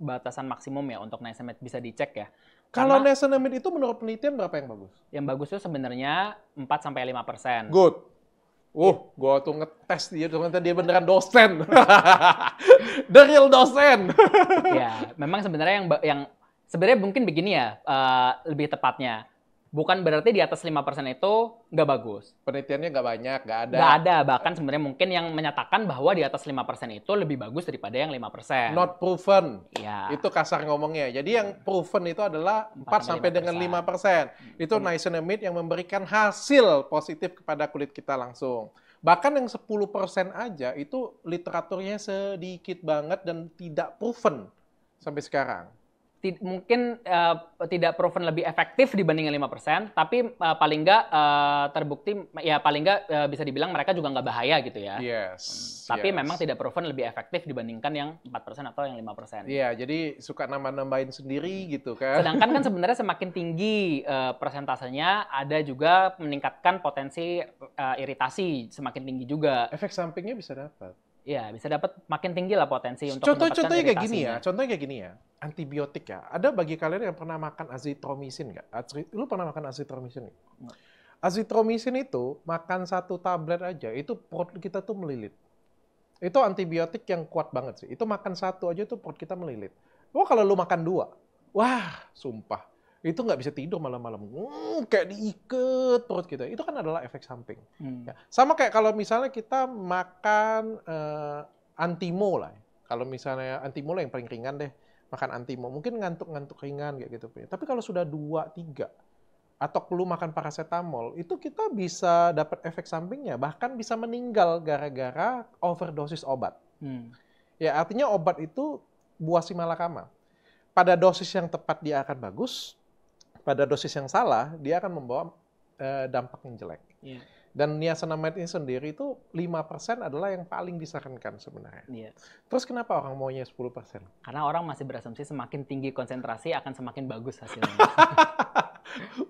batasan maksimum ya untuk Niasonomy bisa dicek ya. Kalau Niasonomy itu menurut penelitian berapa yang bagus? Yang bagus itu sebenarnya 4 sampai 5 persen. Good. Uh, gua tuh ngetes dia, ternyata dia beneran dosen. The real dosen. ya, memang sebenarnya yang yang sebenarnya mungkin begini ya, uh, lebih tepatnya bukan berarti di atas lima persen itu nggak bagus. Penelitiannya nggak banyak, nggak ada. Nggak ada, bahkan sebenarnya mungkin yang menyatakan bahwa di atas lima persen itu lebih bagus daripada yang lima persen. Not proven. Iya. Itu kasar ngomongnya. Jadi yang iya. proven itu adalah 4, 4 sampai 5%. dengan persen. Hmm. Itu hmm. niacinamide yang memberikan hasil positif kepada kulit kita langsung. Bahkan yang 10% aja itu literaturnya sedikit banget dan tidak proven sampai sekarang tid mungkin uh, tidak proven lebih efektif dibandingkan 5%, tapi uh, paling nggak uh, terbukti ya paling nggak uh, bisa dibilang mereka juga nggak bahaya gitu ya. Yes. Hmm. Tapi yes. memang tidak proven lebih efektif dibandingkan yang 4% atau yang 5%. Iya, yeah, jadi suka nambah-nambahin sendiri gitu kan. Sedangkan kan sebenarnya semakin tinggi uh, persentasenya ada juga meningkatkan potensi uh, iritasi semakin tinggi juga. Efek sampingnya bisa dapat. Ya bisa dapat makin tinggi lah potensi untuk Contoh-contohnya kayak gini ya, contohnya kayak gini ya. Antibiotik ya. Ada bagi kalian yang pernah makan azitromisin nggak? Lu pernah makan azitromisin nggak? Azitromisin itu makan satu tablet aja, itu perut kita tuh melilit. Itu antibiotik yang kuat banget sih. Itu makan satu aja tuh perut kita melilit. Wah oh, kalau lu makan dua, wah sumpah itu nggak bisa tidur malam-malam, hmm, kayak diikat perut kita. Itu kan adalah efek samping. Hmm. Ya. Sama kayak kalau misalnya kita makan uh, antimo lah. Ya. Kalau misalnya antimo lah yang paling ringan deh, makan antimo. Mungkin ngantuk-ngantuk ringan kayak gitu. Tapi kalau sudah dua, tiga, atau perlu makan paracetamol, itu kita bisa dapat efek sampingnya, bahkan bisa meninggal gara-gara overdosis obat. Hmm. Ya artinya obat itu buah si malakama. Pada dosis yang tepat dia akan bagus, pada dosis yang salah dia akan membawa uh, dampak yang jelek. Yeah. Dan niacinamide ini sendiri itu 5% adalah yang paling disarankan sebenarnya. Yeah. Terus kenapa orang maunya 10%? Karena orang masih berasumsi semakin tinggi konsentrasi akan semakin bagus hasilnya.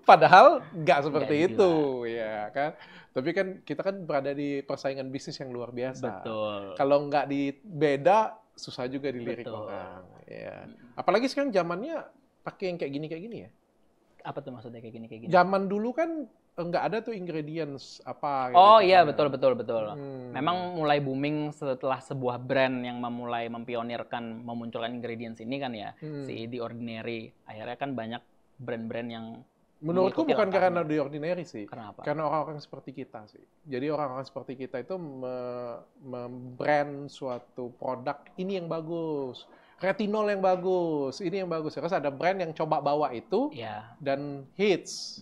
Padahal nggak seperti itu, ya kan. Tapi kan kita kan berada di persaingan bisnis yang luar biasa. Betul. Kalau nggak di beda, susah juga dilirik Betul. orang. Ya. Apalagi sekarang zamannya pakai yang kayak gini kayak gini ya. Apa tuh maksudnya kayak gini kayak gini? Zaman dulu kan eh, nggak ada tuh ingredients apa gitu Oh kan iya kan. betul betul betul. Hmm. Memang mulai booming setelah sebuah brand yang memulai mempionirkan memunculkan ingredients ini kan ya. Hmm. Si The Ordinary akhirnya kan banyak brand-brand yang Menurutku bukan karena The Ordinary sih. Kenapa? Karena orang-orang seperti kita sih. Jadi orang-orang seperti kita itu membrand suatu produk ini yang bagus retinol yang bagus, ini yang bagus. Ya. Terus ada brand yang coba bawa itu yeah. dan hits.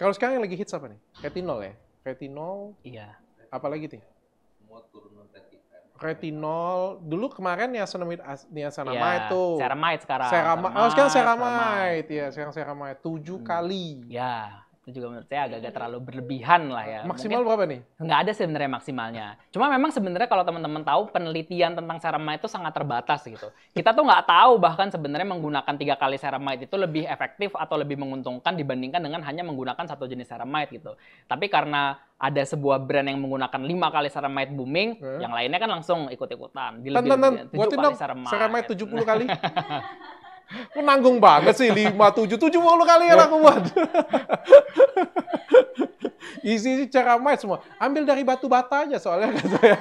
Kalau sekarang yang lagi hits apa nih? Retinol ya? Retinol. Iya. Yeah. Apalagi tuh? Ya? retinol. Dulu kemarin yang niacinamide yeah. tuh. Ceramide sekarang. Cerama, oh sekarang ceramide. ya. sekarang ceramide. Tujuh hmm. kali. Ya itu juga menurut saya agak-agak iya, iya. terlalu berlebihan lah ya. Maksimal Mungkin berapa nih? Nggak ada sebenarnya maksimalnya. Cuma memang sebenarnya kalau teman-teman tahu penelitian tentang ceramide itu sangat terbatas gitu. Kita tuh nggak tahu bahkan sebenarnya menggunakan tiga kali ceramide itu lebih efektif atau lebih menguntungkan dibandingkan dengan hanya menggunakan satu jenis ceramide gitu. Tapi karena ada sebuah brand yang menggunakan lima kali ceramide booming, hmm. yang lainnya kan langsung ikut-ikutan. Tentu-tentu, tan, Buatin dong tujuh 70 kali. menanggung banget sih, tujuh 70 kali yang aku buat. Isi ceramah semua. Ambil dari batu bata aja soalnya kata saya.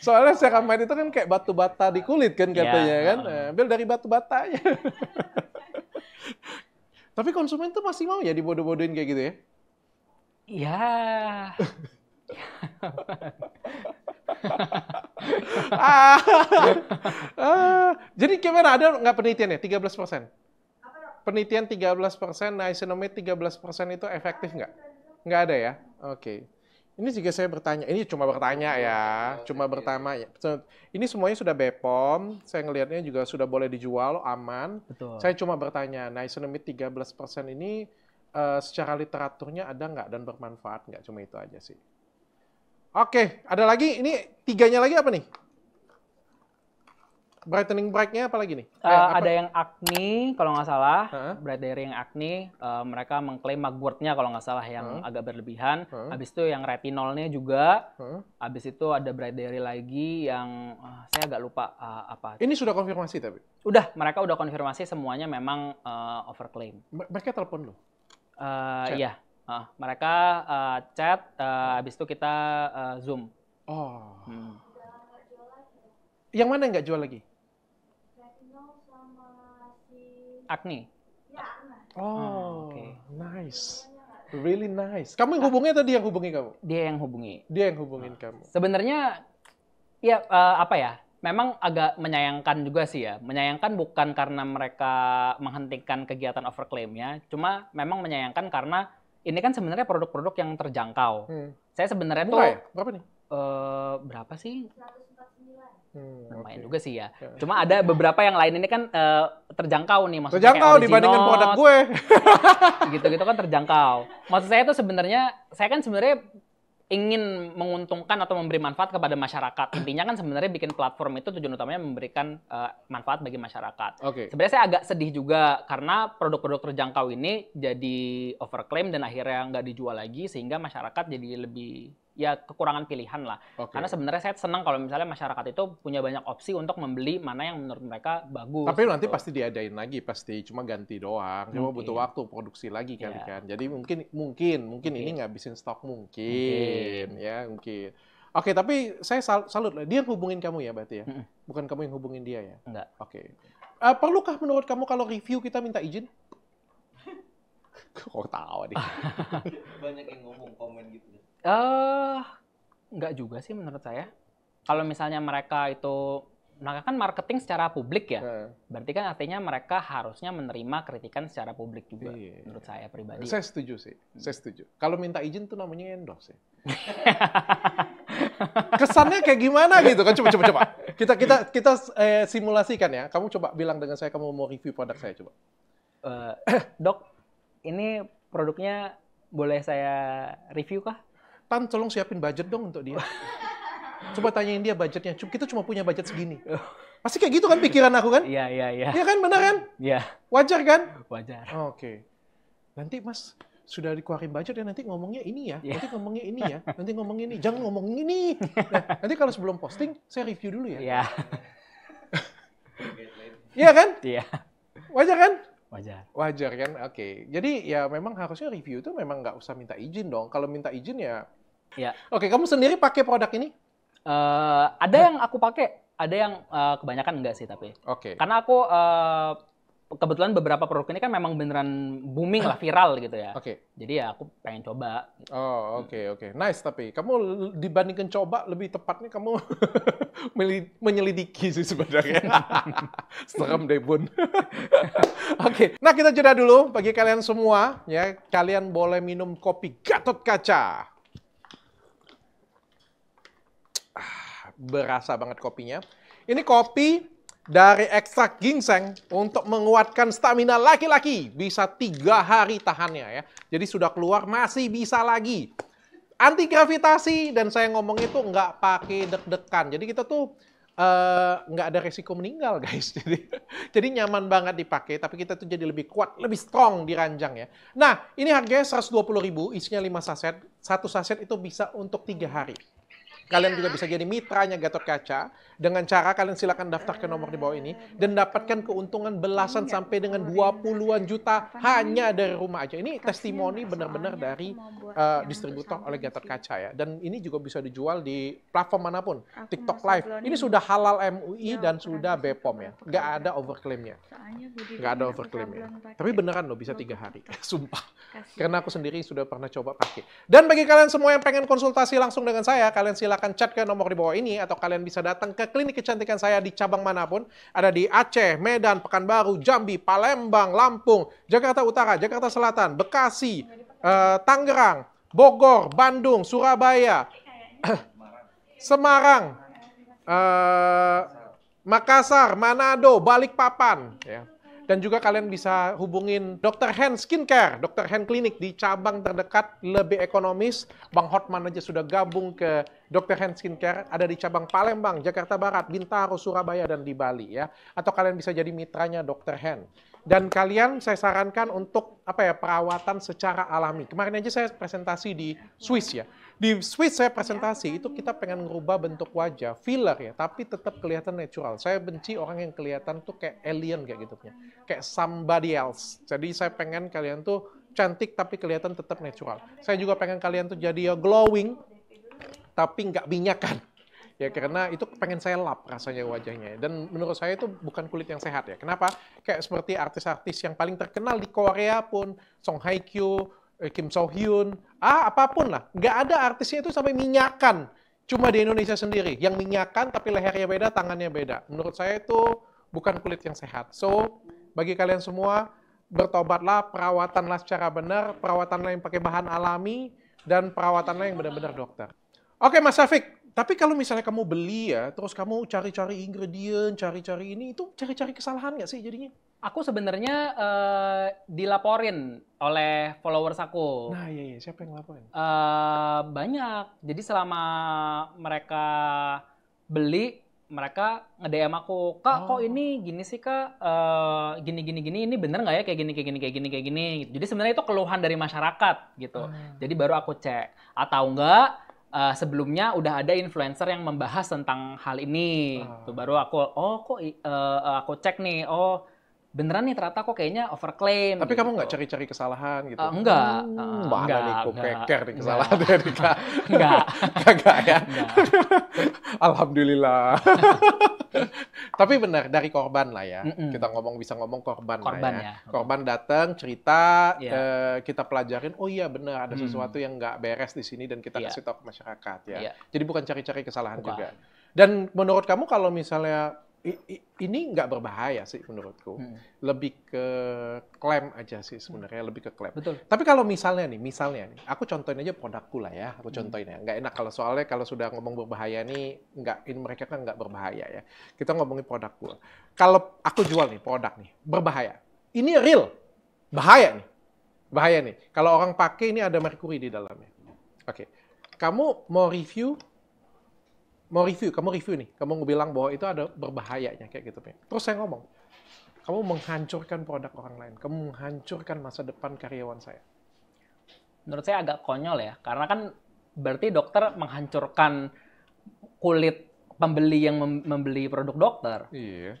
Soalnya ceramah itu kan kayak batu bata di kulit kan iya. katanya ya, kan. Eh, ambil dari batu bata aja. Tapi konsumen tuh masih mau ya dibodoh-bodohin kayak gitu ya? Ya. Ah. ah, jadi gimana? Ada nggak penelitian ya? 13 persen? Penelitian 13 persen, niacinamide 13 persen itu efektif nggak? Nggak ada ya? Oke. Okay. Ini juga saya bertanya, ini cuma bertanya ya, cuma ya. Ini semuanya sudah Bepom. saya ngelihatnya juga sudah boleh dijual, aman. Betul. Saya cuma bertanya, niacinamide 13 persen ini uh, secara literaturnya ada nggak dan bermanfaat nggak? Cuma itu aja sih. Oke, ada lagi? Ini tiganya lagi apa nih? Brightening brightnya apa lagi nih? Uh, eh, apa? Ada yang acne kalau nggak salah, huh? bright dari yang acne, uh, mereka mengklaim magwortnya kalau nggak salah yang huh? agak berlebihan. Huh? Abis itu yang retinolnya juga, huh? abis itu ada bright dari lagi yang uh, saya agak lupa uh, apa. Ini sudah konfirmasi tapi? Udah, mereka udah konfirmasi semuanya memang uh, overclaim. Mereka telepon lo? Uh, iya ah mereka uh, chat, uh, habis itu kita uh, zoom. Oh. Hmm. Yang mana nggak jual lagi? Agni. Ya, oh, hmm, okay. nice. Really nice. Kamu yang nah. hubungi atau dia yang hubungi kamu? Dia yang hubungi. Dia yang hubungin nah. kamu. Sebenarnya, ya uh, apa ya? Memang agak menyayangkan juga sih ya. Menyayangkan bukan karena mereka menghentikan kegiatan overclaim ya. Cuma memang menyayangkan karena ini kan sebenarnya produk-produk yang terjangkau. Hmm. Saya sebenarnya tuh ya? berapa nih? Uh, berapa sih? Hmm, Lumayan okay. juga sih ya. Okay. Ya. Cuma ada beberapa yang lain ini kan uh, terjangkau nih maksudnya Terjangkau original, dibandingkan produk gue. Gitu-gitu kan terjangkau. Maksud saya tuh sebenarnya saya kan sebenarnya ingin menguntungkan atau memberi manfaat kepada masyarakat. Intinya kan sebenarnya bikin platform itu tujuan utamanya memberikan uh, manfaat bagi masyarakat. Okay. Sebenarnya saya agak sedih juga karena produk-produk terjangkau ini jadi overclaim dan akhirnya nggak dijual lagi sehingga masyarakat jadi lebih ya kekurangan pilihan lah. Okay. Karena sebenarnya saya senang kalau misalnya masyarakat itu punya banyak opsi untuk membeli mana yang menurut mereka bagus. Tapi gitu. nanti pasti diadain lagi, pasti cuma ganti doang. Mungkin. Cuma butuh waktu produksi lagi kali iya. yeah. kan. Jadi mungkin mungkin mungkin, okay. ini ngabisin stok mungkin, mungkin. ya mungkin. Oke, okay, tapi saya sal salut lah. Dia hubungin kamu ya berarti ya? Bukan kamu yang hubungin dia ya? Enggak. Oke. Okay. Uh, eh, perlukah menurut kamu kalau review kita minta izin? Kok tahu nih. Banyak yang ngomong komen gitu. Eh, nggak juga sih menurut saya. Kalau misalnya mereka itu melakukan marketing secara publik ya, berarti kan artinya mereka harusnya menerima kritikan secara publik juga, Yeah. menurut saya pribadi. Saya setuju sih, saya setuju. Kalau minta izin tuh namanya endorse sih. Kesannya kayak gimana gitu kan? Coba, coba, coba. Kita kita kita eh, simulasikan ya. Kamu coba bilang dengan saya kamu mau review produk saya coba. Uh, dok, ini produknya boleh saya review kah? Tan tolong siapin budget dong untuk dia. Coba tanyain dia budgetnya. Kita cuma punya budget segini. Pasti kayak gitu kan pikiran aku kan? Iya, iya, iya. Iya kan, benar kan? Iya. Wajar kan? Wajar. Oke. Okay. Nanti mas, sudah dikeluarin budget ya nanti ngomongnya ini ya, iya. nanti ngomongnya ini ya, nanti ngomong ini. Jangan ngomong ini. Nah, nanti kalau sebelum posting, saya review dulu ya. Iya. Iya kan? Iya. Wajar kan? Wajar. Wajar kan? Oke. Okay. Jadi ya memang harusnya review itu memang nggak usah minta izin dong. Kalau minta izin ya Ya. Oke, kamu sendiri pakai produk ini? Uh, ada yang aku pakai, ada yang uh, kebanyakan enggak sih tapi. Oke. Okay. Karena aku uh, kebetulan beberapa produk ini kan memang beneran booming lah, viral gitu ya. Oke. Okay. Jadi ya aku pengen coba. Oh, oke okay, oke. Okay. Nice tapi kamu dibandingkan coba lebih tepatnya kamu menyelidiki sih sebenarnya. Serem deh, Bun. oke. Okay. Nah, kita jeda dulu bagi kalian semua ya. Kalian boleh minum kopi Gatot Kaca berasa banget kopinya. Ini kopi dari ekstrak ginseng untuk menguatkan stamina laki-laki. Bisa tiga hari tahannya ya. Jadi sudah keluar masih bisa lagi. Anti gravitasi dan saya ngomong itu nggak pakai deg-degan. Jadi kita tuh uh, nggak ada resiko meninggal guys. Jadi, jadi nyaman banget dipakai tapi kita tuh jadi lebih kuat, lebih strong di ranjang ya. Nah ini harganya 120 ribu, isinya 5 saset. Satu saset itu bisa untuk tiga hari. Kalian juga iya. bisa jadi mitranya Gatot Kaca dengan cara kalian silakan daftar ke nomor di bawah ini dan dapatkan keuntungan belasan iya. sampai dengan 20-an juta iya. hanya dari rumah aja. Ini testimoni benar-benar dari uh, distributor oleh Gatot Kaca ya. Dan ini juga bisa dijual di platform manapun, TikTok Live. Ini sudah halal MUI ya, dan sudah BPOM ya. Nggak ada overclaimnya Nggak ada overclaimnya Tapi beneran loh bisa tiga hari, sumpah. Karena aku sendiri sudah pernah coba pakai. Dan bagi kalian semua yang pengen konsultasi langsung dengan saya, kalian silakan chat ke nomor di bawah ini atau kalian bisa datang ke klinik kecantikan saya di cabang manapun, ada di Aceh, Medan, Pekanbaru, Jambi, Palembang, Lampung, Jakarta Utara, Jakarta Selatan, Bekasi, eh, Tangerang, Bogor, Bandung, Surabaya, Semarang, eh, Makassar, Manado, Balikpapan, ya. Dan juga kalian bisa hubungin Dr. Hand Skincare, Dr. Hand Clinic di cabang terdekat lebih ekonomis. Bang Hotman aja sudah gabung ke Dr. Hand Skincare ada di cabang Palembang, Jakarta Barat, Bintaro, Surabaya, dan di Bali ya. Atau kalian bisa jadi mitranya Dr. Hand. Dan kalian saya sarankan untuk apa ya perawatan secara alami. Kemarin aja saya presentasi di Swiss ya di switch saya iya, presentasi itu kita pengen ngerubah bentuk wajah, filler ya, tapi tetap kelihatan natural. Saya benci orang yang kelihatan tuh kayak alien kayak gitu punya, kayak somebody else. Jadi saya pengen kalian tuh cantik tapi kelihatan tetap natural. Saya juga pengen kalian tuh jadi glowing tapi nggak minyakan. Ya karena itu pengen saya lap rasanya wajahnya. Dan menurut saya itu bukan kulit yang sehat ya. Kenapa? Kayak seperti artis-artis yang paling terkenal di Korea pun, Song Hye Kyo, Eh, Kim So Hyun, ah apapun lah. Nggak ada artisnya itu sampai minyakan. Cuma di Indonesia sendiri. Yang minyakan tapi lehernya beda, tangannya beda. Menurut saya itu bukan kulit yang sehat. So, bagi kalian semua, bertobatlah, perawatanlah secara benar, perawatanlah yang pakai bahan alami, dan perawatanlah yang benar-benar dokter. Oke Mas Safik. Tapi kalau misalnya kamu beli ya, terus kamu cari-cari ingredient, cari-cari ini, itu cari-cari kesalahan nggak sih jadinya? Aku sebenarnya uh, dilaporin oleh followers aku. Nah iya, iya. siapa yang laporin? Uh, eh, banyak. Jadi selama mereka beli, mereka nge-DM aku, Kak oh. kok ini gini sih Kak, gini eh, gini gini gini, ini bener nggak ya kayak gini kayak gini kayak gini kayak gini. Gitu. Jadi sebenarnya itu keluhan dari masyarakat gitu. Hmm. Jadi baru aku cek. Atau enggak, uh, sebelumnya udah ada influencer yang membahas tentang hal ini. Uh. Tuh baru aku oh kok uh, aku cek nih oh beneran nih ternyata kok kayaknya overclaim. Tapi gitu. kamu nggak cari-cari kesalahan gitu? Uh, enggak. Uh, Mana enggak, nih kok keker nih kesalahan enggak. dari kak? enggak. enggak ya? Enggak. Alhamdulillah. Tapi benar dari korban lah ya. Mm-mm. Kita ngomong bisa ngomong korban, korban lah ya. ya. Korban datang cerita, yeah. eh, kita pelajarin. Oh iya benar ada hmm. sesuatu yang nggak beres di sini dan kita yeah. kasih tahu ke masyarakat ya. Yeah. Jadi bukan cari-cari kesalahan bukan. juga. Dan menurut kamu kalau misalnya ini nggak berbahaya sih menurutku. Hmm. Lebih ke klaim aja sih hmm. sebenarnya, lebih ke klaim. Betul. Tapi kalau misalnya nih, misalnya nih, aku contohin aja produkku lah ya, aku hmm. contohin hmm. ya. Nggak enak kalau soalnya kalau sudah ngomong berbahaya nih, nggak ini mereka kan nggak berbahaya ya. Kita ngomongin produkku. Kalau aku jual nih produk nih, berbahaya. Ini real, bahaya nih, bahaya nih. Kalau orang pakai ini ada merkuri di dalamnya. Oke, okay. kamu mau review mau review, kamu review nih, kamu bilang bahwa itu ada berbahayanya kayak gitu. Terus saya ngomong, kamu menghancurkan produk orang lain, kamu menghancurkan masa depan karyawan saya. Menurut saya agak konyol ya, karena kan berarti dokter menghancurkan kulit pembeli yang mem membeli produk dokter. Iya.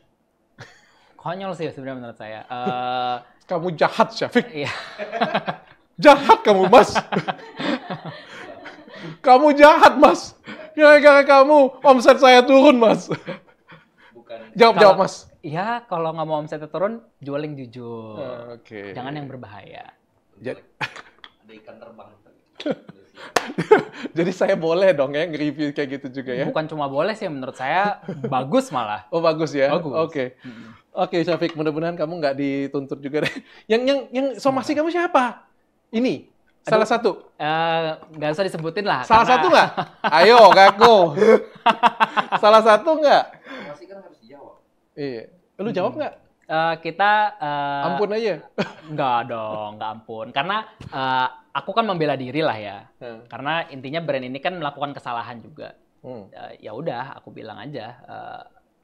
Konyol sih sebenarnya menurut saya. Uh, kamu jahat, Syafiq. Iya. jahat kamu, Mas. kamu jahat, Mas. Gara-gara kamu omset saya turun, Mas. Bukan. Jawab, jawab, Mas. Iya kalau nggak mau omsetnya turun, jual yang jujur. Oh, Oke. Okay. Jangan yang berbahaya. Jadi, ada ikan terbang. Jadi saya boleh dong ya nge-review kayak gitu juga ya? Bukan cuma boleh sih, menurut saya bagus malah. Oh bagus ya? Bagus. Oke. Okay. Oke okay, Syafiq, mudah-mudahan kamu nggak dituntut juga deh. Yang yang yang somasi kamu siapa? Ini Salah satu? Eh, nggak uh, usah disebutin lah. Salah karena... satu nggak? Ayo, kaku. Salah satu nggak? Masih kan harus dijawab. Iya. Lu hmm. jawab nggak? Uh, kita... Uh, ampun aja? Nggak dong, nggak ampun. Karena uh, aku kan membela diri lah ya. Hmm. Karena intinya brand ini kan melakukan kesalahan juga. Hmm. Uh, ya udah, aku bilang aja. Uh,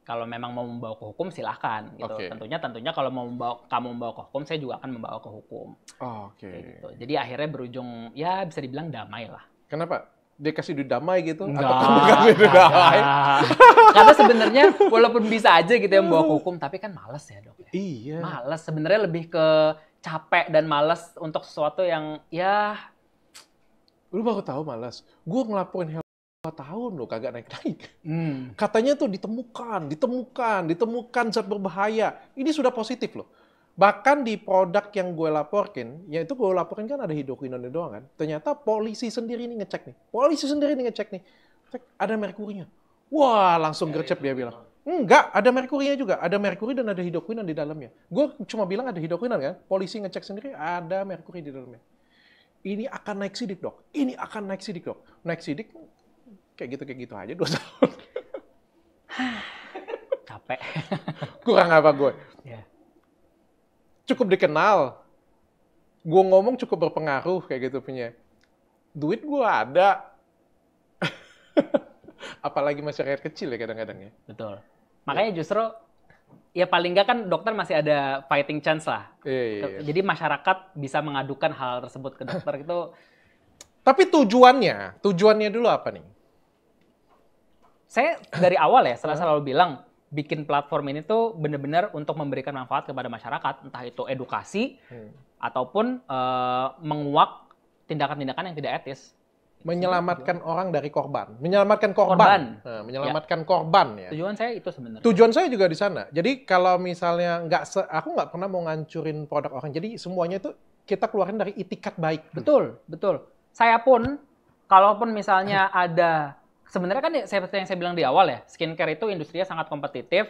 kalau memang mau membawa ke hukum silahkan gitu. Okay. Tentunya tentunya kalau mau membawa kamu membawa ke hukum saya juga akan membawa ke hukum. Oh, Oke. Okay. Gitu. Jadi akhirnya berujung ya bisa dibilang damai lah. Kenapa? Dia kasih duit damai gitu Nggak, atau kamu kasih duit damai? Karena sebenarnya walaupun bisa aja gitu ya membawa ke hukum tapi kan males ya dok. Ya. Iya. Males sebenarnya lebih ke capek dan males untuk sesuatu yang ya. Lu baru tahu males. Gue ngelaporin dua tahun loh kagak naik-naik. Hmm. Katanya tuh ditemukan, ditemukan, ditemukan zat berbahaya. Ini sudah positif loh. Bahkan di produk yang gue laporkin, yaitu gue laporkin kan ada hidroquinone doang kan. Ternyata polisi sendiri ini ngecek nih. Polisi sendiri ini ngecek nih. Cek, ada merkurinya. Wah, langsung gercep dia bilang. Enggak, ada merkurinya juga. Ada merkuri dan ada hidroquinon di dalamnya. Gue cuma bilang ada hidroquinon kan. Polisi ngecek sendiri ada merkuri di dalamnya. Ini akan naik sidik dok. Ini akan naik sidik dok. Naik sidik kayak gitu kayak gitu aja dua tahun capek kurang apa gue yeah. cukup dikenal gue ngomong cukup berpengaruh kayak gitu punya duit gue ada apalagi masyarakat kecil ya kadang-kadang ya betul makanya justru ya paling nggak kan dokter masih ada fighting chance lah yeah, yeah, yeah. jadi masyarakat bisa mengadukan hal tersebut ke dokter itu tapi tujuannya tujuannya dulu apa nih saya dari awal ya selalu selalu bilang bikin platform ini tuh benar-benar untuk memberikan manfaat kepada masyarakat, entah itu edukasi hmm. ataupun uh, menguak tindakan-tindakan yang tidak etis. Menyelamatkan Tujuan. orang dari korban, menyelamatkan korban, korban. Nah, ya. menyelamatkan ya. korban ya. Tujuan saya itu sebenarnya. Tujuan saya juga di sana. Jadi kalau misalnya nggak, aku nggak pernah mau ngancurin produk orang. Jadi semuanya itu kita keluarin dari itikat baik. Betul, betul. Saya pun, kalaupun misalnya ada sebenarnya kan seperti yang saya bilang di awal ya, skincare itu industrinya sangat kompetitif,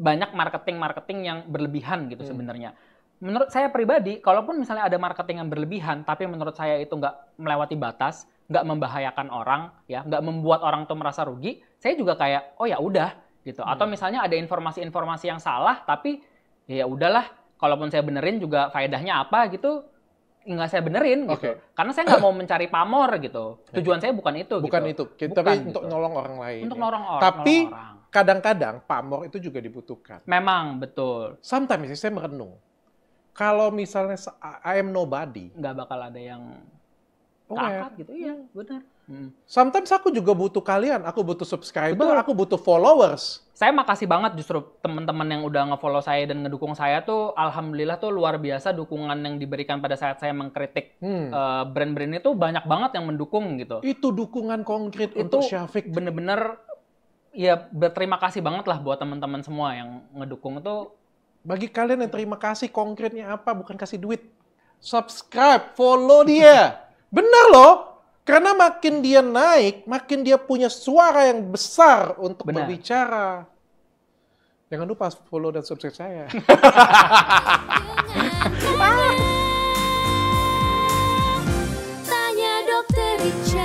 banyak marketing-marketing yang berlebihan gitu hmm. sebenarnya. Menurut saya pribadi, kalaupun misalnya ada marketing yang berlebihan, tapi menurut saya itu nggak melewati batas, nggak membahayakan orang, ya, nggak membuat orang tuh merasa rugi, saya juga kayak, oh ya udah, gitu. Hmm. Atau misalnya ada informasi-informasi yang salah, tapi ya udahlah, kalaupun saya benerin juga faedahnya apa gitu, nggak saya benerin gitu. okay. Karena saya nggak mau mencari pamor gitu. Tujuan saya bukan itu. Bukan gitu. itu, bukan, untuk gitu. untuk nolong orang lain. Untuk ya. nolong orang. Tapi kadang-kadang pamor itu juga dibutuhkan. Memang betul. Sometimes saya merenung. Kalau misalnya I am nobody, nggak bakal ada yang oh, gitu. Iya, hmm. benar. Hmm. Sometimes aku juga butuh kalian, aku butuh subscriber, Betul. aku butuh followers. Saya makasih banget justru teman-teman yang udah ngefollow saya dan ngedukung saya tuh, alhamdulillah tuh luar biasa dukungan yang diberikan pada saat saya mengkritik hmm. uh, brand-brand itu banyak banget yang mendukung gitu. Itu dukungan konkret itu untuk Syafiq. Bener-bener ya berterima kasih banget lah buat teman-teman semua yang ngedukung itu. Bagi kalian yang terima kasih konkretnya apa? Bukan kasih duit. Subscribe, follow dia. Bener loh. Karena makin dia naik, makin dia punya suara yang besar untuk Benar. berbicara. Jangan lupa follow dan subscribe saya. Tanya dokter Richard.